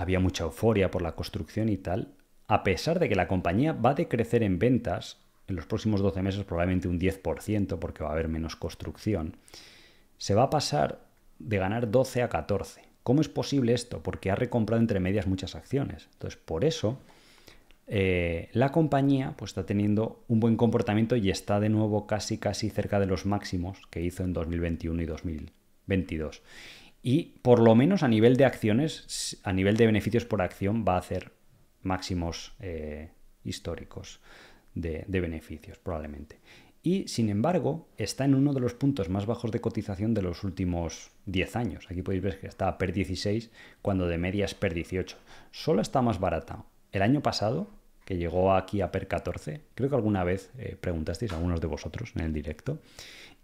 había mucha euforia por la construcción y tal, a pesar de que la compañía va a decrecer en ventas en los próximos 12 meses probablemente un 10% porque va a haber menos construcción, se va a pasar de ganar 12 a 14. ¿Cómo es posible esto? Porque ha recomprado entre medias muchas acciones. Entonces, por eso eh, la compañía pues, está teniendo un buen comportamiento y está de nuevo casi, casi cerca de los máximos que hizo en 2021 y 2022 y por lo menos a nivel de acciones, a nivel de beneficios por acción, va a hacer máximos eh, históricos de, beneficios, probablemente. Y sin embargo, está en uno de los puntos más bajos de cotización de los últimos 10 años. Aquí podéis ver que está a PER 16 cuando de media es PER 18. Solo está más barata. El año pasado, que llegó aquí a PER 14, creo que alguna vez eh, preguntasteis a algunos de vosotros en el directo,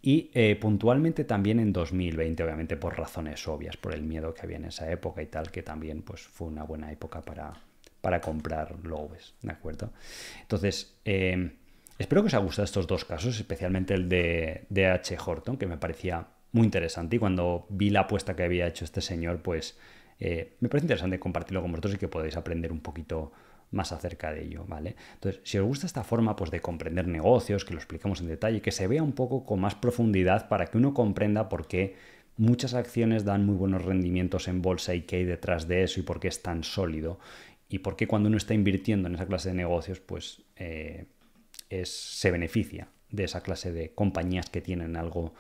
y eh, puntualmente también en 2020, obviamente por razones obvias, por el miedo que había en esa época y tal, que también pues, fue una buena época para, para comprar Lobes, ¿de acuerdo? Entonces, em, espero que os haya gustado estos dos casos, especialmente el de, de H. Horton, que me parecía muy interesante y cuando vi la apuesta que había hecho este señor, pues eh, me parece interesante compartirlo con vosotros y que podáis aprender un poquito más acerca de ello, ¿vale? Entonces, si os gusta esta forma pues, de comprender negocios, que lo explicamos en detalle, que se vea un poco con más profundidad para que uno comprenda por qué muchas acciones dan muy buenos rendimientos en bolsa y qué hay detrás de eso y por qué es tan sólido y por qué cuando uno está invirtiendo en esa clase de negocios, pues eh, se beneficia de esa clase de compañías que tienen algo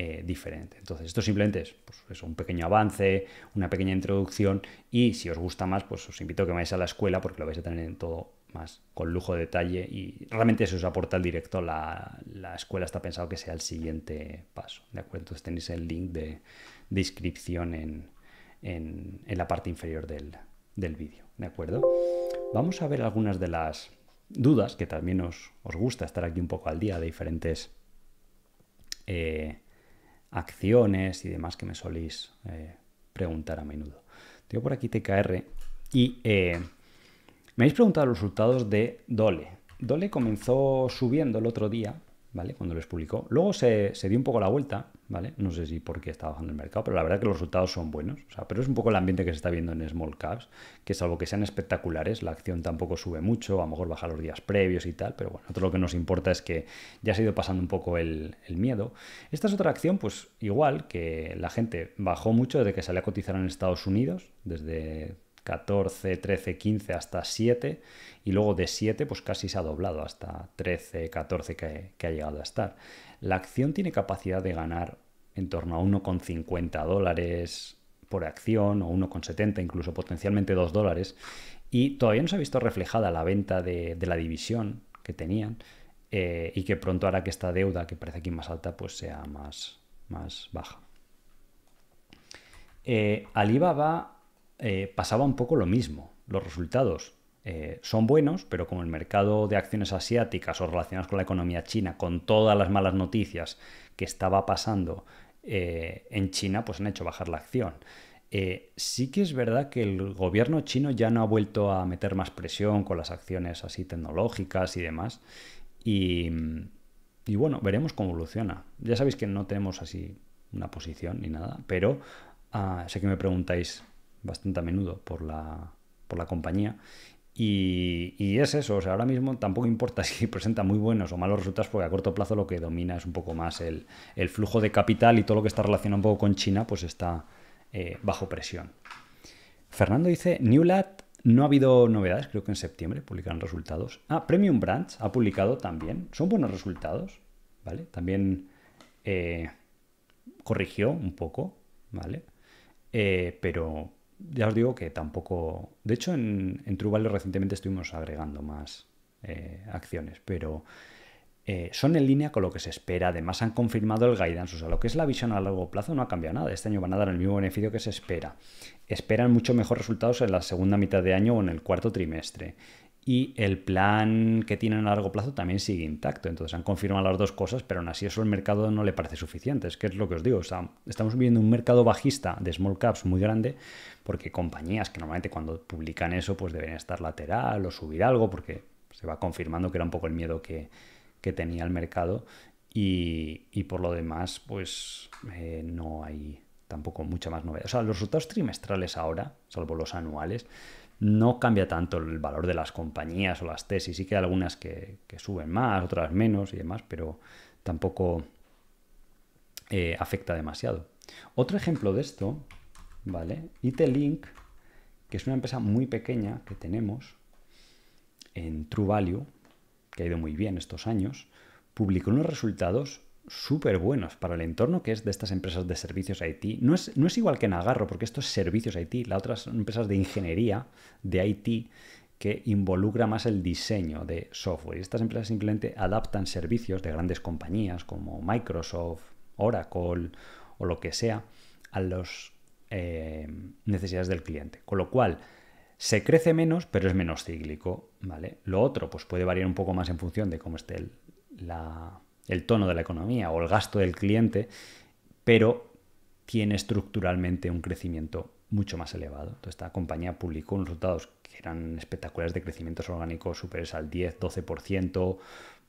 eh, diferente. Entonces, esto simplemente es, pues, un pequeño avance, una pequeña introducción y si os gusta más, pues os invito a que vayáis a la escuela porque lo vais a tener en todo más con lujo de detalle y realmente eso os aporta el directo. La, la escuela está pensado que sea el siguiente paso, ¿de acuerdo? Entonces tenéis el link de, descripción en, la parte inferior del, vídeo, ¿de acuerdo? Vamos a ver algunas de las dudas que también os, gusta estar aquí un poco al día de diferentes... Eh, acciones y demás que me soléis eh, preguntar a menudo. Tengo por aquí TKR y eh, me habéis preguntado los resultados de Dole. Dole comenzó subiendo el otro día, ¿vale? Cuando les publicó. Luego se, se dio un poco la vuelta no sé si por qué está bajando el mercado, pero la verdad que los resultados son buenos. pero es un poco el ambiente que se está viendo en small caps, que salvo que sean espectaculares, la acción tampoco sube mucho, a lo mejor baja los días previos y tal, pero bueno, nosotros lo que nos importa es que ya se ha ido pasando un poco el, miedo. Esta es otra acción, pues igual, que la gente bajó mucho desde que salió a cotizar en Estados Unidos, desde 14, 13, 15 hasta 7 y luego de 7 pues casi se ha doblado hasta 13, 14 que, ha llegado a estar. La acción tiene capacidad de ganar en torno a 1,50 dólares por acción o 1,70, incluso potencialmente 2 dólares. Y todavía no se ha visto reflejada la venta de, la división que tenían eh, y que pronto hará que esta deuda, que parece aquí más alta, pues sea más, baja. Al eh, Alibaba eh, pasaba un poco lo mismo. Los resultados eh, son buenos, pero como el mercado de acciones asiáticas o relacionadas con la economía china, con todas las malas noticias que estaba pasando eh, en China, pues han hecho bajar la acción. Eh, sí que es verdad que el gobierno chino ya no ha vuelto a meter más presión con las acciones así tecnológicas y demás. Y, bueno, veremos cómo evoluciona. Ya sabéis que no tenemos así una posición ni nada, pero ah, sé que me preguntáis bastante a menudo por la, por la compañía y, es eso, ahora mismo tampoco importa *laughs* si presenta muy buenos o malos resultados, porque a corto plazo lo que domina es un poco más el, flujo de capital y todo lo que está relacionado un poco con China, pues está eh, bajo presión. Fernando dice, Newlat no ha habido novedades, creo que en septiembre publicaron resultados. Ah, Premium Brands ha publicado también, son buenos resultados, ¿vale? También eh, corrigió un poco, ¿vale? Eh, pero, ya os digo que tampoco. De hecho, en, en True recientemente estuvimos agregando más eh, acciones, pero eh, son en línea con lo que se espera. Además, han confirmado el guidance. O sea, lo que es la visión a largo plazo no ha cambiado nada. Este año van a dar el mismo beneficio que se espera. Esperan mucho mejor resultados en la segunda mitad de año o en el cuarto trimestre y el plan que tienen a largo plazo también sigue intacto. Entonces han confirmado las dos cosas, pero aún así eso el mercado no le parece suficiente. Es que es lo que os digo, estamos viviendo un mercado bajista de small caps muy grande, porque compañías que normalmente cuando publican eso pues deben estar lateral o subir algo, porque se va confirmando que era un poco el miedo que, tenía el mercado. Y, por lo demás, pues eh, no hay tampoco mucha más novedad. O sea, los resultados trimestrales ahora, salvo los anuales, no cambia tanto el valor de las compañías o las tesis. Sí que hay algunas que, suben más, otras menos y demás, pero tampoco eh, afecta demasiado. Otro ejemplo de esto, ¿vale? IT-Link, que es una empresa muy pequeña que tenemos en True Value, que ha ido muy bien estos años, publicó unos resultados súper buenos para el entorno que es de estas empresas de servicios IT. No es, no es igual que en porque esto es servicios IT, las otras son empresas de ingeniería, de IT, que involucra más el diseño de software. Y Estas empresas simplemente adaptan servicios de grandes compañías como Microsoft, Oracle o lo que sea a las eh, necesidades del cliente. Con lo cual, se crece menos, pero es menos cíclico. ¿vale? Lo otro pues puede variar un poco más en función de cómo esté la el tono de la economía o el gasto del cliente, pero tiene estructuralmente un crecimiento mucho más elevado. esta compañía publicó unos resultados que eran espectaculares de crecimientos orgánicos superes al 10-12%,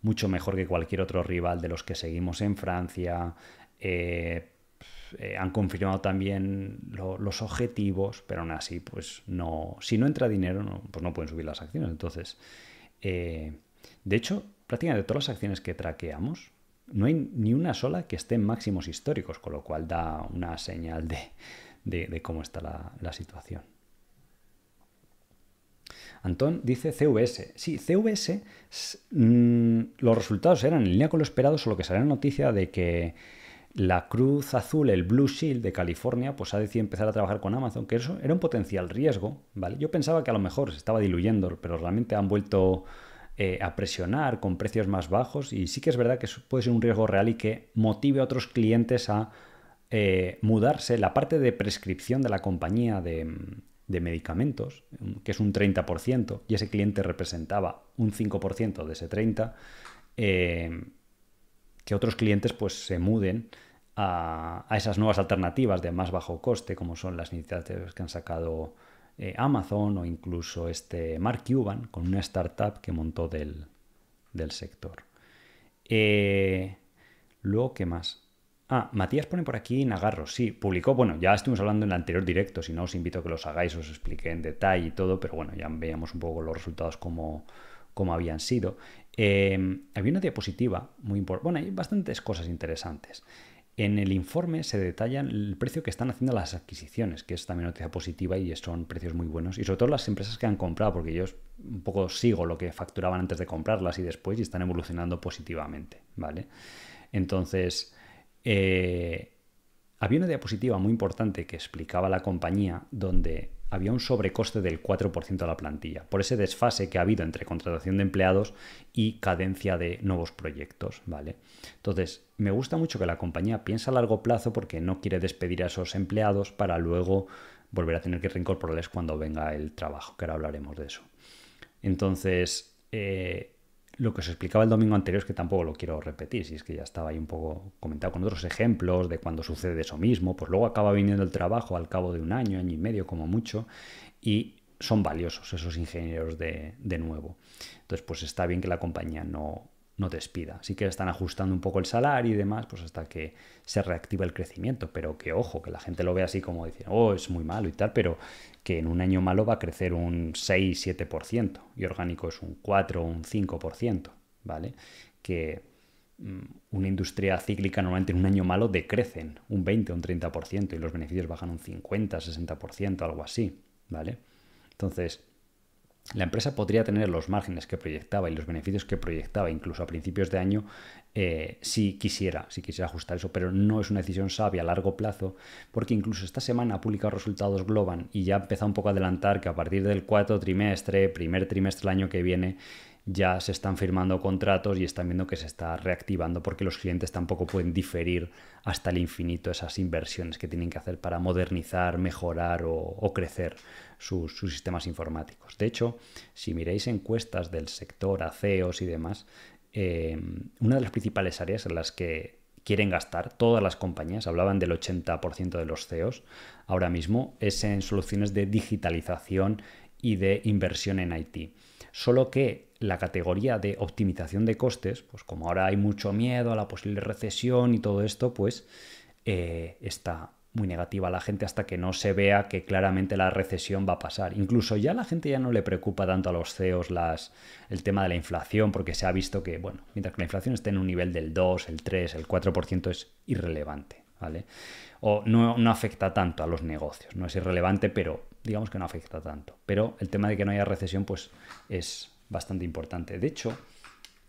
mucho mejor que cualquier otro rival de los que seguimos en Francia. Eh, eh, han confirmado también los objetivos, pero aún así, pues no, si no entra dinero, no, pues no pueden subir las acciones. Entonces, eh, de hecho, prácticamente todas las acciones que traqueamos, no hay ni una sola que esté en máximos históricos, con lo cual da una señal de, de, cómo está la, situación. Antón dice CVS. Sí, CVS, mm, los resultados eran en línea con lo esperado, solo que salió la noticia de que la Cruz Azul, el Blue Shield de California, pues ha decidido empezar a trabajar con Amazon, que eso era un potencial riesgo, ¿vale? Yo pensaba que a lo mejor se estaba diluyendo, pero realmente han vuelto eh, a presionar con precios más bajos y sí que es verdad que puede ser un riesgo real y que motive a otros clientes a eh, mudarse. La parte de prescripción de la compañía de, medicamentos, que es un 30%, y ese cliente representaba un 5% de ese 30%, eh, que otros clientes pues se muden a, a, esas nuevas alternativas de más bajo coste, como son las iniciativas que han sacado eh, Amazon o incluso este Mark Cuban con una startup que montó del, sector. Eh, luego, ¿qué más? Ah, Matías pone por aquí Nagarro, sí, publicó, bueno, ya estuvimos hablando en el anterior directo, si no os invito a que los hagáis, os expliqué en detalle y todo, pero bueno, ya veíamos un poco los resultados como, habían sido. Eh, había una diapositiva muy importante, bueno, hay bastantes cosas interesantes. En el informe se detalla el precio que están haciendo las adquisiciones, que es también noticia positiva y son precios muy buenos. Y sobre todo las empresas que han comprado, porque yo un poco sigo lo que facturaban antes de comprarlas y después y están evolucionando positivamente, ¿vale? Entonces, eh, había una diapositiva muy importante que explicaba la compañía donde había un sobrecoste del 4% de la plantilla, por ese desfase que ha habido entre contratación de empleados y cadencia de nuevos proyectos, ¿vale? Entonces, me gusta mucho que la compañía piensa a largo plazo porque no quiere despedir a esos empleados para luego volver a tener que reincorporarles cuando venga el trabajo, que ahora hablaremos de eso. Entonces, eh, lo que os explicaba el domingo anterior es que tampoco lo quiero repetir, si es que ya estaba ahí un poco comentado con otros ejemplos de cuando sucede eso mismo, pues luego acaba viniendo el trabajo al cabo de un año, año y medio como mucho, y son valiosos esos ingenieros de, nuevo. Entonces, pues está bien que la compañía no, no despida. así que están ajustando un poco el salario y demás, pues hasta que se reactiva el crecimiento. Pero que ojo, que la gente lo vea así como diciendo, oh, es muy malo y tal, pero que en un año malo va a crecer un 6-7% y orgánico es un 4 un 5%, ¿vale? Que mm, una industria cíclica normalmente en un año malo decrecen un 20 un 30% y los beneficios bajan un 50, 60%, algo así, ¿vale? Entonces, la empresa podría tener los márgenes que proyectaba y los beneficios que proyectaba incluso a principios de año eh, si quisiera, si quisiera ajustar eso, pero no es una decisión sabia a largo plazo, porque incluso esta semana ha publicado resultados Globan y ya ha empezado un poco a adelantar que a partir del cuarto trimestre, primer trimestre del año que viene, ya se están firmando contratos y están viendo que se está reactivando porque los clientes tampoco pueden diferir hasta el infinito esas inversiones que tienen que hacer para modernizar, mejorar o, crecer sus, sistemas informáticos. De hecho, si miráis encuestas del sector a CEOs y demás, Em, una de las principales áreas en las que quieren gastar todas las compañías, hablaban del 80% de los CEOs ahora mismo, es en soluciones de digitalización y de inversión en IT. Solo que la categoría de optimización de costes, pues como ahora hay mucho miedo a la posible recesión y todo esto, pues eh, está muy negativa a la gente hasta que no se vea que claramente la recesión va a pasar. Incluso ya la gente ya no le preocupa tanto a los CEOs las, el tema de la inflación porque se ha visto que, bueno, mientras que la inflación esté en un nivel del 2, el 3, el 4% es irrelevante, ¿vale? O no, no afecta tanto a los negocios, no es irrelevante, pero digamos que no afecta tanto. Pero el tema de que no haya recesión pues es bastante importante. De hecho,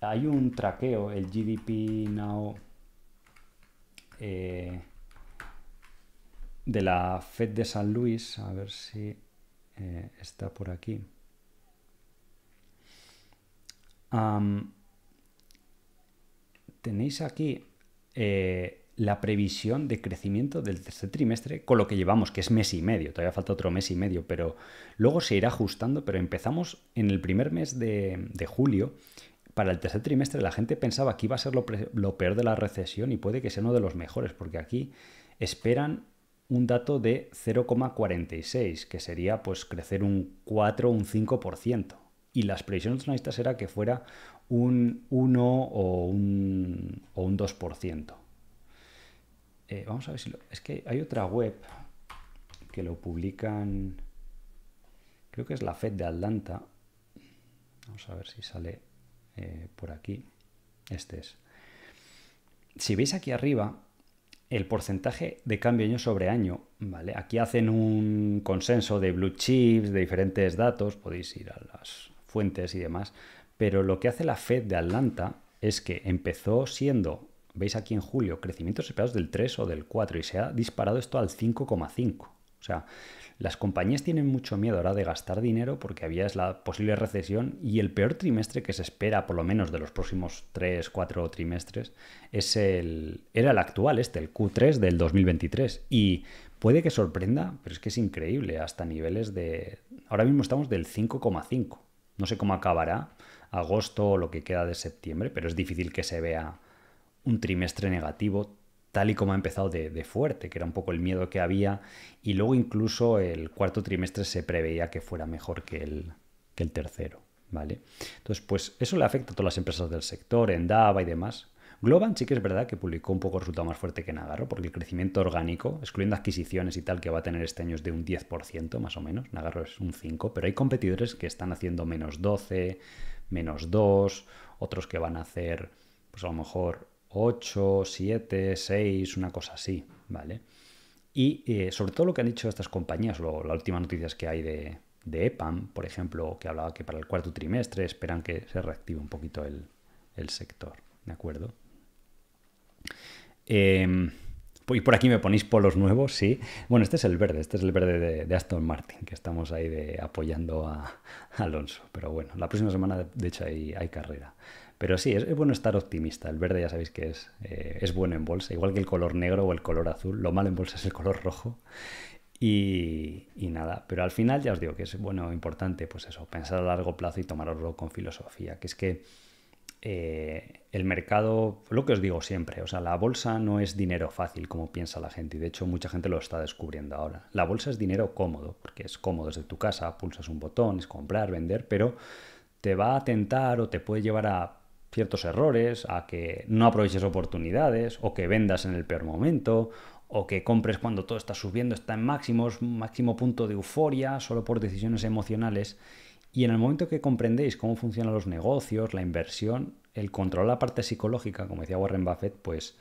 hay un traqueo, el GDP Now... Eh, de la FED de San Luis, a ver si eh, está por aquí. tenéis aquí eh, la previsión de crecimiento del tercer trimestre, con lo que llevamos, que es mes y medio, todavía falta otro mes y medio, pero luego se irá ajustando, pero empezamos en el primer mes de, julio. Para el tercer trimestre la gente pensaba que iba a ser lo peor de la recesión y puede que sea uno de los mejores, porque aquí esperan un dato de 0,46, que sería pues crecer un 4 o un 5%. Y las previsiones analistas era que fuera un 1 o un, o un 2%. Eh, vamos a ver si Es que hay otra web que lo publican... Creo que es la Fed de Atlanta. Vamos a ver si sale eh, por aquí. Este es. Si veis aquí arriba, el porcentaje de cambio año sobre año. ¿vale? Aquí hacen un consenso de blue chips, de diferentes datos, podéis ir a las fuentes y demás, pero lo que hace la Fed de Atlanta es que empezó siendo, veis aquí en julio, crecimientos esperados del 3 o del 4 y se ha disparado esto al 5,5. O sea, las compañías tienen mucho miedo ahora de gastar dinero porque había la posible recesión y el peor trimestre que se espera, por lo menos de los próximos 3, 4 trimestres, es el, era el actual, este, el Q3 del 2023. Y puede que sorprenda, pero es que es increíble, hasta niveles de... Ahora mismo estamos del 5,5. No sé cómo acabará agosto o lo que queda de septiembre, pero es difícil que se vea un trimestre negativo tal y como ha empezado de, fuerte, que era un poco el miedo que había, y luego incluso el cuarto trimestre se preveía que fuera mejor que el, tercero. ¿vale? Entonces, pues eso le afecta a todas las empresas del sector, Endava y demás. Globan sí que es verdad que publicó un poco resultado más fuerte que Nagarro, porque el crecimiento orgánico, excluyendo adquisiciones y tal, que va a tener este año es de un 10% más o menos, Nagarro es un 5%, pero hay competidores que están haciendo menos 12, menos 2, otros que van a hacer, pues a lo mejor 8, 7, 6, una cosa así, ¿vale? Y eh, sobre todo lo que han dicho estas compañías, la última noticia es que hay de, de, EPAM, por ejemplo, que hablaba que para el cuarto trimestre esperan que se reactive un poquito el, sector, ¿de acuerdo? Em, y por aquí me ponéis polos nuevos, sí. Bueno, este es el verde, este es el verde de, Aston Martin, que estamos ahí de, apoyando a, Alonso. Pero bueno, la próxima semana, de hecho, hay carrera. Pero sí, es, bueno estar optimista. El verde ya sabéis que eh, es, bueno en bolsa, igual que el color negro o el color azul. Lo malo en bolsa es el color rojo. Y, nada, pero al final ya os digo que es bueno, importante, pues eso, pensar a largo plazo y tomaroslo con filosofía, que es que eh, el mercado, lo que os digo siempre, o sea, la bolsa no es dinero fácil como piensa la gente y de hecho mucha gente lo está descubriendo ahora. La bolsa es dinero cómodo, porque es cómodo desde tu casa, pulsas un botón, es comprar, vender, pero te va a tentar o te puede llevar a ciertos errores, a que no aproveches oportunidades o que vendas en el peor momento o que compres cuando todo está subiendo, está en máximos, máximo punto de euforia, solo por decisiones emocionales. Y en el momento que comprendéis cómo funcionan los negocios, la inversión, el control la parte psicológica, como decía Warren Buffett, pues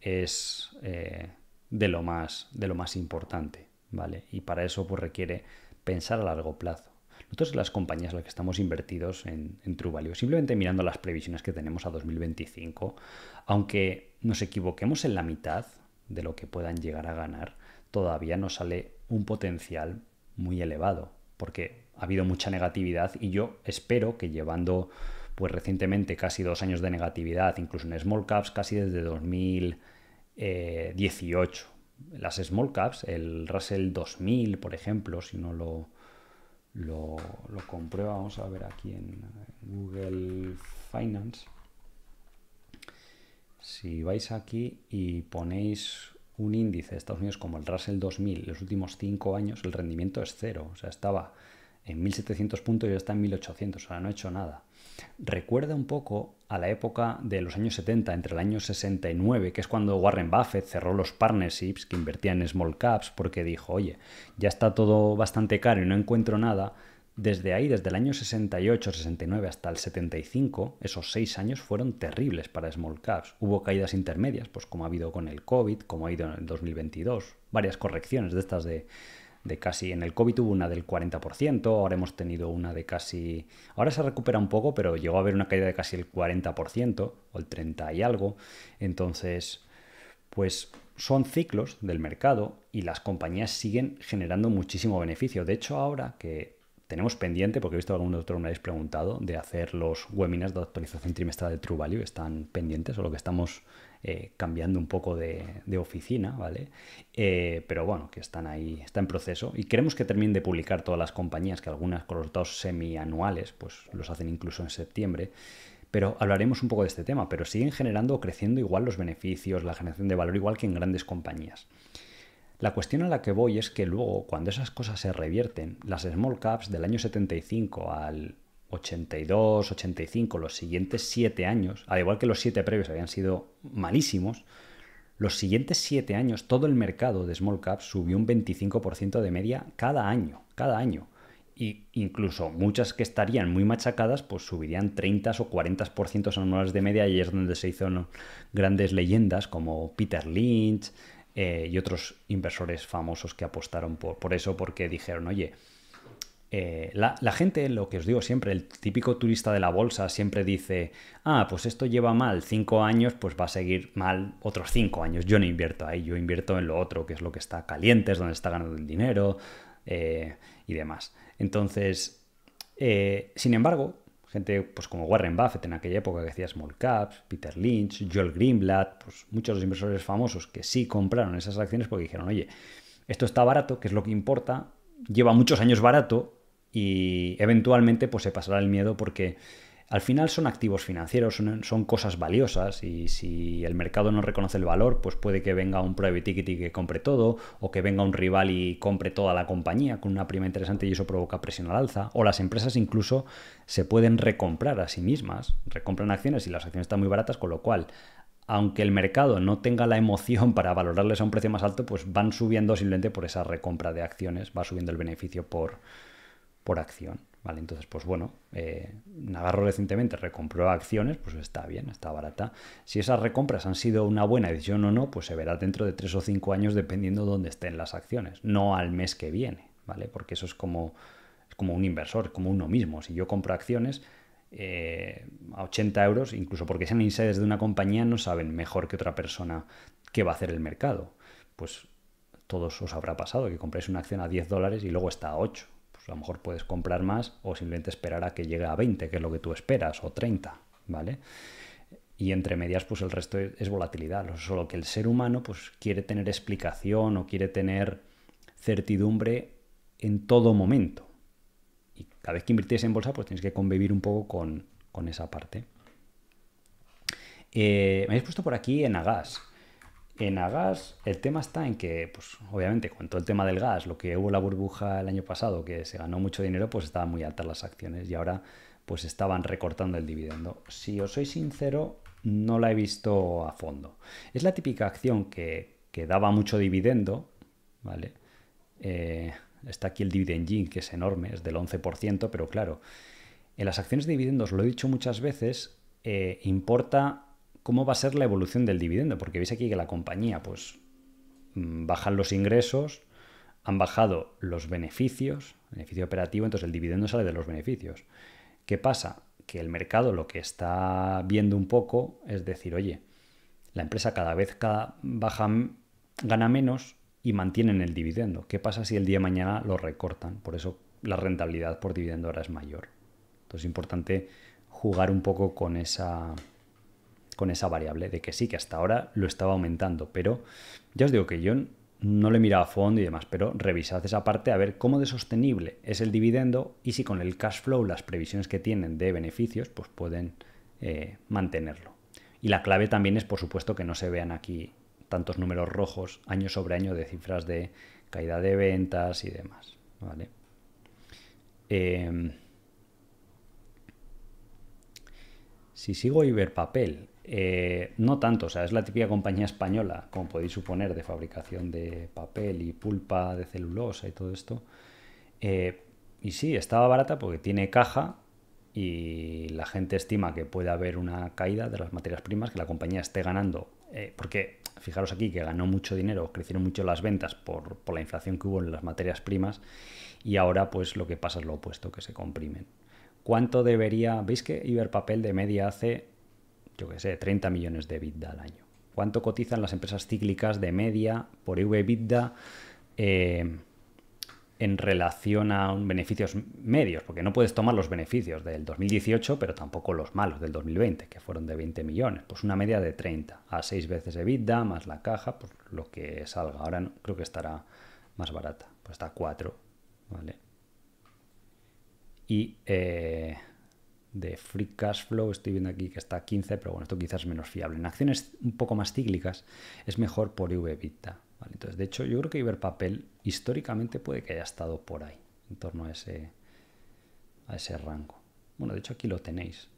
es eh, de, lo más, de lo más importante, ¿vale? Y para eso pues requiere pensar a largo plazo. Nosotros las compañías en las que estamos invertidos en, en True Value, simplemente mirando las previsiones que tenemos a 2025, aunque nos equivoquemos en la mitad de lo que puedan llegar a ganar, todavía nos sale un potencial muy elevado, porque ha habido mucha negatividad y yo espero que llevando pues recientemente casi dos años de negatividad, incluso en small caps casi desde 2018. Las small caps, el Russell 2000, por ejemplo, si no lo, lo, lo comprueba, vamos a ver aquí en Google Finance. Si vais aquí y ponéis un índice de Estados Unidos como el Russell 2000, los últimos cinco años el rendimiento es cero, o sea, estaba en 1700 puntos y ya está en 1800, o sea, no ha he hecho nada recuerda un poco a la época de los años 70, entre el año 69, que es cuando Warren Buffett cerró los partnerships que invertían en small caps porque dijo, oye, ya está todo bastante caro y no encuentro nada. Desde ahí, desde el año 68, 69 hasta el 75, esos seis años fueron terribles para small caps. Hubo caídas intermedias, pues como ha habido con el COVID, como ha ido en el 2022, varias correcciones de estas de, de casi, en el COVID hubo una del 40%, ahora hemos tenido una de casi, ahora se recupera un poco, pero llegó a haber una caída de casi el 40% o el 30 y algo. Entonces, pues son ciclos del mercado y las compañías siguen generando muchísimo beneficio. De hecho, ahora que tenemos pendiente, porque he visto a algún doctor me habéis preguntado, de hacer los webinars de actualización trimestral de True Value, están pendientes o lo que estamos eh, cambiando un poco de, oficina, ¿vale? Eh, pero bueno, que están ahí, está en proceso y queremos que terminen de publicar todas las compañías, que algunas con los resultados semianuales, pues los hacen incluso en septiembre. Pero hablaremos un poco de este tema, pero siguen generando o creciendo igual los beneficios, la generación de valor igual que en grandes compañías. La cuestión a la que voy es que luego, cuando esas cosas se revierten, las small caps del año 75 al 82, 85, los siguientes 7 años, al igual que los 7 previos habían sido malísimos, los siguientes 7 años todo el mercado de small caps subió un 25% de media cada año, cada año. Y incluso muchas que estarían muy machacadas, pues subirían 30 o 40% anuales de media y es donde se hicieron grandes leyendas como Peter Lynch eh, y otros inversores famosos que apostaron por, por eso porque dijeron, oye, eh, la, gente, lo que os digo siempre, el típico turista de la bolsa siempre dice, ah, pues esto lleva mal cinco años, pues va a seguir mal otros cinco años. Yo no invierto ahí, yo invierto en lo otro, que es lo que está caliente, es donde está ganando el dinero eh, y demás. Entonces, eh, sin embargo, gente pues como Warren Buffett en aquella época que hacía small caps, Peter Lynch, Joel Greenblatt, pues muchos de los inversores famosos que sí compraron esas acciones porque dijeron, oye, esto está barato, que es lo que importa, lleva muchos años barato, y eventualmente pues se pasará el miedo porque al final son activos financieros, son, cosas valiosas y si el mercado no reconoce el valor, pues puede que venga un private y que compre todo o que venga un rival y compre toda la compañía con una prima interesante y eso provoca presión al alza. O las empresas incluso se pueden recomprar a sí mismas, recompran acciones y las acciones están muy baratas, con lo cual aunque el mercado no tenga la emoción *laughs* para valorarles a un precio más alto, pues van subiendo simplemente por esa recompra de acciones, va subiendo el beneficio por, por acción. Vale, entonces, pues bueno, eh, Nagarro recientemente recompró acciones, pues está bien, está barata. Si esas recompras han sido una buena decisión o no, pues se verá dentro de tres o cinco años dependiendo de dónde estén las acciones, no al mes que viene, ¿vale? Porque eso es como, es como un inversor, como uno mismo. Si yo compro acciones eh, a 80 euros, incluso porque sean insiders de una compañía, no saben mejor que otra persona qué va a hacer el mercado. Pues todos os habrá pasado que compráis una acción a 10 dólares y luego está a 8 a lo mejor puedes comprar más o simplemente esperar a que llegue a 20, que es lo que tú esperas, o 30, ¿vale? Y entre medias, pues el resto es volatilidad, solo que el ser humano pues, quiere tener explicación o quiere tener certidumbre en todo momento. Y cada vez que invirtís en bolsa, pues tienes que convivir un poco con, esa parte. Eh, me habéis puesto por aquí en Agas. En Agas, el tema está en que, pues obviamente, con todo el tema del gas, lo que hubo la burbuja el año pasado, que se ganó mucho dinero, pues estaban muy altas las acciones y ahora pues estaban recortando el dividendo. Si os soy sincero, no la he visto a fondo. Es la típica acción que, daba mucho dividendo, ¿vale? Eh, está aquí el dividend yield, que es enorme, es del 11%, pero claro, en las acciones de dividendos, lo he dicho muchas veces, eh, importa cómo va a ser la evolución del dividendo, porque veis aquí que la compañía, pues, mm, bajan los ingresos, han bajado los beneficios, beneficio operativo, entonces el dividendo sale de los beneficios. ¿Qué pasa? Que el mercado lo que está viendo un poco es decir, oye, la empresa cada vez baja, gana menos y mantienen el dividendo. ¿Qué pasa si el día de mañana lo recortan? Por eso la rentabilidad por dividendo ahora es mayor. Entonces es importante jugar un poco con esa, con esa variable de que sí, que hasta ahora lo estaba aumentando, pero ya os digo que yo no le miraba a fondo y demás, pero revisad esa parte a ver cómo de sostenible es el dividendo y si con el cash flow las previsiones que tienen de beneficios pues pueden eh, mantenerlo. Y la clave también es, por supuesto, que no se vean aquí tantos números rojos año sobre año de cifras de caída de ventas y demás. ¿vale? Em, si sigo Iberpapel, eh, no tanto, o sea, es la típica compañía española, como podéis suponer, de fabricación de papel y pulpa de celulosa y todo esto. Eh, y sí, estaba barata porque tiene caja y la gente estima que puede haber una caída de las materias primas, que la compañía esté ganando. Eh, porque fijaros aquí que ganó mucho dinero, crecieron mucho las ventas por, por la inflación que hubo en las materias primas y ahora pues lo que pasa es lo opuesto, que se comprimen. ¿Cuánto debería? ¿Veis que Iberpapel de media hace yo qué sé, 30 millones de EBITDA al año. ¿Cuánto cotizan las empresas cíclicas de media por ebitda eh, en relación a beneficios medios? Porque no puedes tomar los beneficios del 2018, pero tampoco los malos del 2020, que fueron de 20 millones. Pues una media de 30 a 6 veces EBITDA más la caja, pues lo que salga. Ahora creo que estará más barata, pues está 4, ¿vale? Y... Eh, de free cash flow, estoy viendo aquí que está a 15, pero bueno, esto quizás es menos fiable. En acciones un poco más cíclicas es mejor por EVVITA. ¿vale? Entonces, de hecho, yo creo que Iberpapel históricamente puede que haya estado por ahí, en torno a ese, a ese rango. Bueno, de hecho aquí lo tenéis.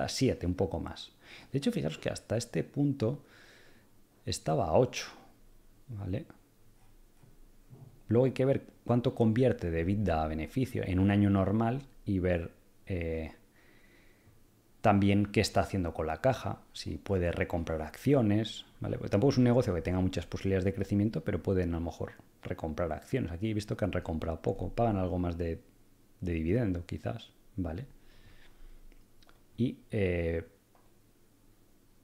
a 7, un poco más. De hecho, fijaros que hasta este punto estaba a 8, ¿vale? Luego hay que ver cuánto convierte de vida a beneficio en un año normal y ver eh, también qué está haciendo con la caja, si puede recomprar acciones, ¿vale? tampoco es un negocio que tenga muchas posibilidades de crecimiento, pero pueden a lo mejor recomprar acciones. Aquí he visto que han recomprado poco, pagan algo más de, dividendo quizás, ¿vale? Y eh,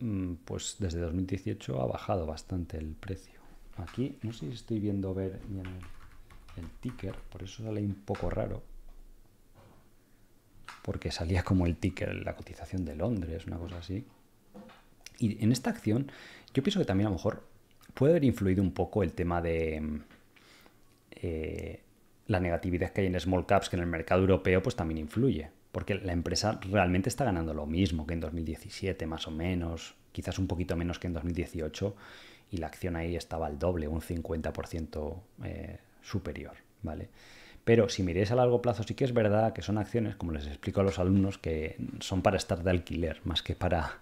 mm, pues desde 2018 ha bajado bastante el precio. Aquí no sé si estoy viendo ver el ticker, por eso sale un poco raro porque salía como el ticker, la cotización de Londres, una cosa así. Y en esta acción, yo pienso que también a lo mejor puede haber influido un poco el tema de mm, eh, la negatividad que hay en small caps, que en el mercado europeo pues también influye, porque la empresa realmente está ganando lo mismo que en 2017, más o menos, quizás un poquito menos que en 2018, y la acción ahí estaba al doble, un 50% eh, superior, ¿vale? Pero si miréis a largo plazo, sí que es verdad que son acciones, como les explico a los alumnos, que son para estar de alquiler más que para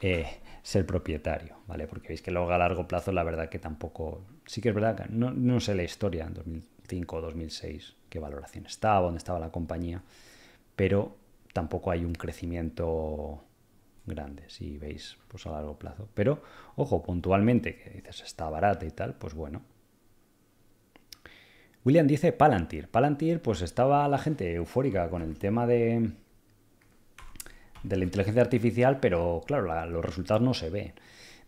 eh, ser propietario, ¿vale? Porque veis que luego a largo plazo, la verdad que tampoco. Sí que es verdad no, sé la historia en 2005 o 2006, qué valoración estaba, dónde estaba la compañía, pero tampoco hay un crecimiento grande, si veis, pues a largo plazo. Pero, ojo, puntualmente, que dices está barata y tal, pues bueno, William dice Palantir. Palantir, pues estaba la gente eufórica con el tema de, de la inteligencia artificial, pero claro, los resultados no se ven.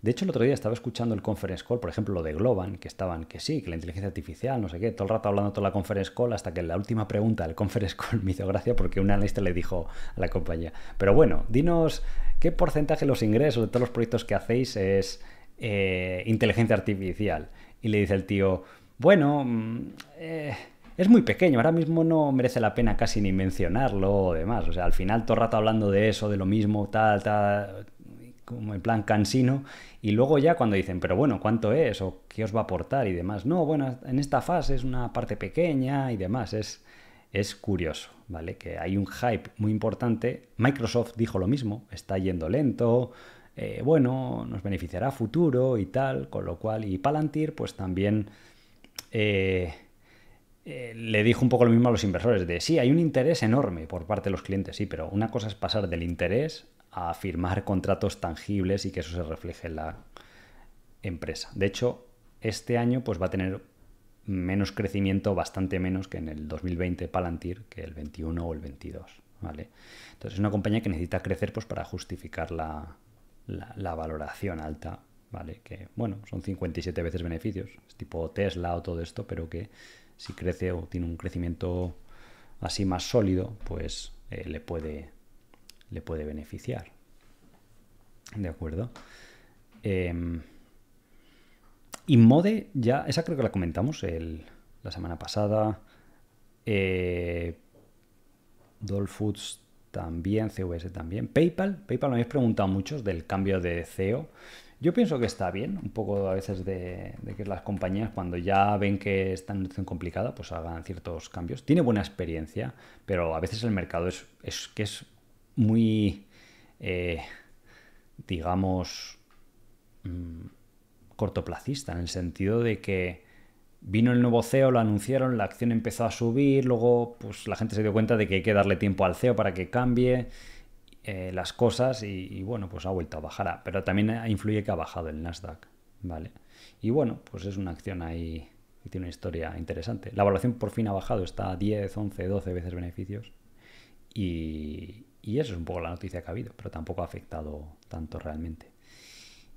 De hecho, el otro día estaba escuchando el conference call, por ejemplo, lo de Globan, que estaban que sí, que la inteligencia artificial, no sé qué, todo el rato hablando toda la conference call, hasta que la última pregunta del conference call *laughs* me hizo gracia porque un analista le dijo a la compañía. Pero bueno, dinos qué porcentaje de los ingresos de todos los proyectos que hacéis es eh, inteligencia artificial. Y le dice el tío, bueno, mm, eh, es muy pequeño, ahora mismo no merece la pena casi ni mencionarlo o demás. O sea, al final todo el rato hablando de eso, de lo mismo, tal, tal, como en plan cansino, y luego ya cuando dicen, pero bueno, ¿cuánto es? ¿O qué os va a aportar? Y demás. No, bueno, en esta fase es una parte pequeña y demás. Es, es curioso, ¿vale? Que hay un hype muy importante. Microsoft dijo lo mismo, está yendo lento, eh, bueno, nos beneficiará futuro y tal, con lo cual, y Palantir, pues también eh, eh, le dijo un poco lo mismo a los inversores, de sí, hay un interés enorme por parte de los clientes, sí, pero una cosa es pasar del interés a firmar contratos tangibles y que eso se refleje en la empresa. De hecho, este año pues, va a tener menos crecimiento, bastante menos que en el 2020 Palantir, que el 21 o el 22. ¿vale? Entonces es una compañía que necesita crecer pues, para justificar la valoración alta ¿vale? Que, bueno, son 57 veces beneficios, es tipo Tesla o todo esto, pero que si crece o tiene un crecimiento así más sólido, pues eh, le, puede, le puede beneficiar. ¿De acuerdo? Eh, Inmode, ya, esa creo que la comentamos el, la semana pasada. Eh, Doll Foods también, CVS también. PayPal, PayPal me habéis preguntado muchos del cambio de CEO. Yo pienso que está bien, un poco a veces de, que las compañías cuando ya ven que están en una situación complicada, pues hagan ciertos cambios. Tiene buena experiencia, pero a veces el mercado es, que es muy, eh, digamos, mm, cortoplacista, en el sentido de que vino el nuevo CEO, lo anunciaron, la acción empezó a subir, luego pues la gente se dio cuenta de que hay que darle tiempo al CEO para que cambie eh, las cosas y, bueno, pues ha vuelto a bajar. Ah, pero también eh, influye que ha bajado el Nasdaq, ¿vale? Y bueno, pues es una acción ahí que tiene una historia interesante. La valoración por fin ha bajado, está a 10, 11, 12 veces beneficios. Y, y eso es un poco la noticia que ha habido, pero tampoco ha afectado tanto realmente.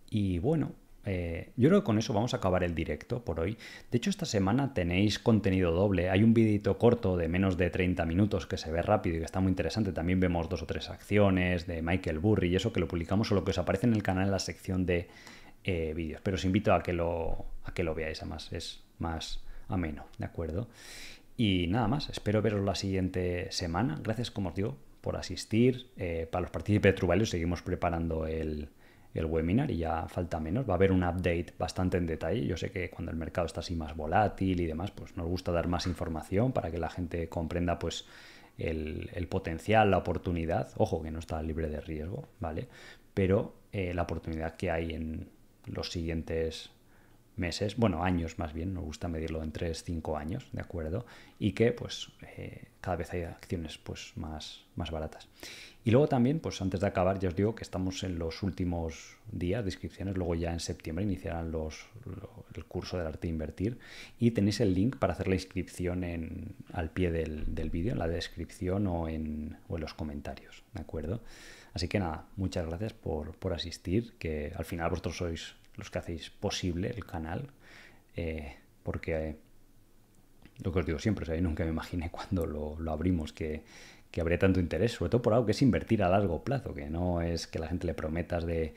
Y bueno, eh, yo creo que con eso vamos a acabar el directo por hoy. De hecho, esta semana tenéis contenido doble. Hay un videito corto de menos de 30 minutos que se ve rápido y que está muy interesante. También vemos dos o tres acciones de Michael Burry y eso que lo publicamos o lo que os aparece en el canal en la sección de eh, vídeos. Pero os invito a que, lo, a que lo veáis, además es más ameno, ¿de acuerdo? Y nada más, espero veros la siguiente semana. Gracias, como os digo, por asistir. Eh, para los partícipes de Trubalio seguimos preparando el el webinar y ya falta menos. Va a haber un update bastante en detalle. Yo sé que cuando el mercado está así más volátil y demás, pues nos gusta dar más información para que la gente comprenda pues el, potencial, la oportunidad. Ojo que no está libre de riesgo, ¿vale? Pero eh, la oportunidad que hay en los siguientes meses, bueno, años más bien, nos gusta medirlo en 3, 5 años, ¿de acuerdo? Y que pues eh, cada vez hay acciones pues más, más baratas. Y luego también, pues antes de acabar, ya os digo que estamos en los últimos días de inscripciones, luego ya en septiembre iniciarán los, el curso del arte de invertir y tenéis el link para hacer la inscripción al pie del, vídeo, en la descripción o en, los comentarios, ¿de acuerdo? Así que nada, muchas gracias por, asistir, que al final vosotros sois los que hacéis posible el canal, eh, porque... Eh, lo que os digo siempre, o sea, nunca me imaginé *laughs* cuando lo, lo abrimos que que habría tanto interés, sobre todo por algo que es invertir a largo plazo, que no es que la gente le prometas de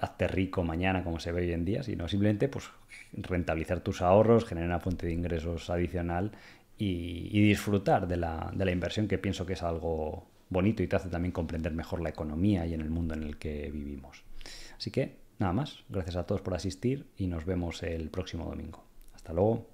hazte rico mañana como se ve hoy en día, sino simplemente pues, rentabilizar tus ahorros, generar una fuente de ingresos adicional y, disfrutar de la, de la, inversión que pienso que es algo bonito y te hace también comprender mejor la economía y en el mundo en el que vivimos. Así que nada más, gracias a todos por asistir y nos vemos el próximo domingo. Hasta luego.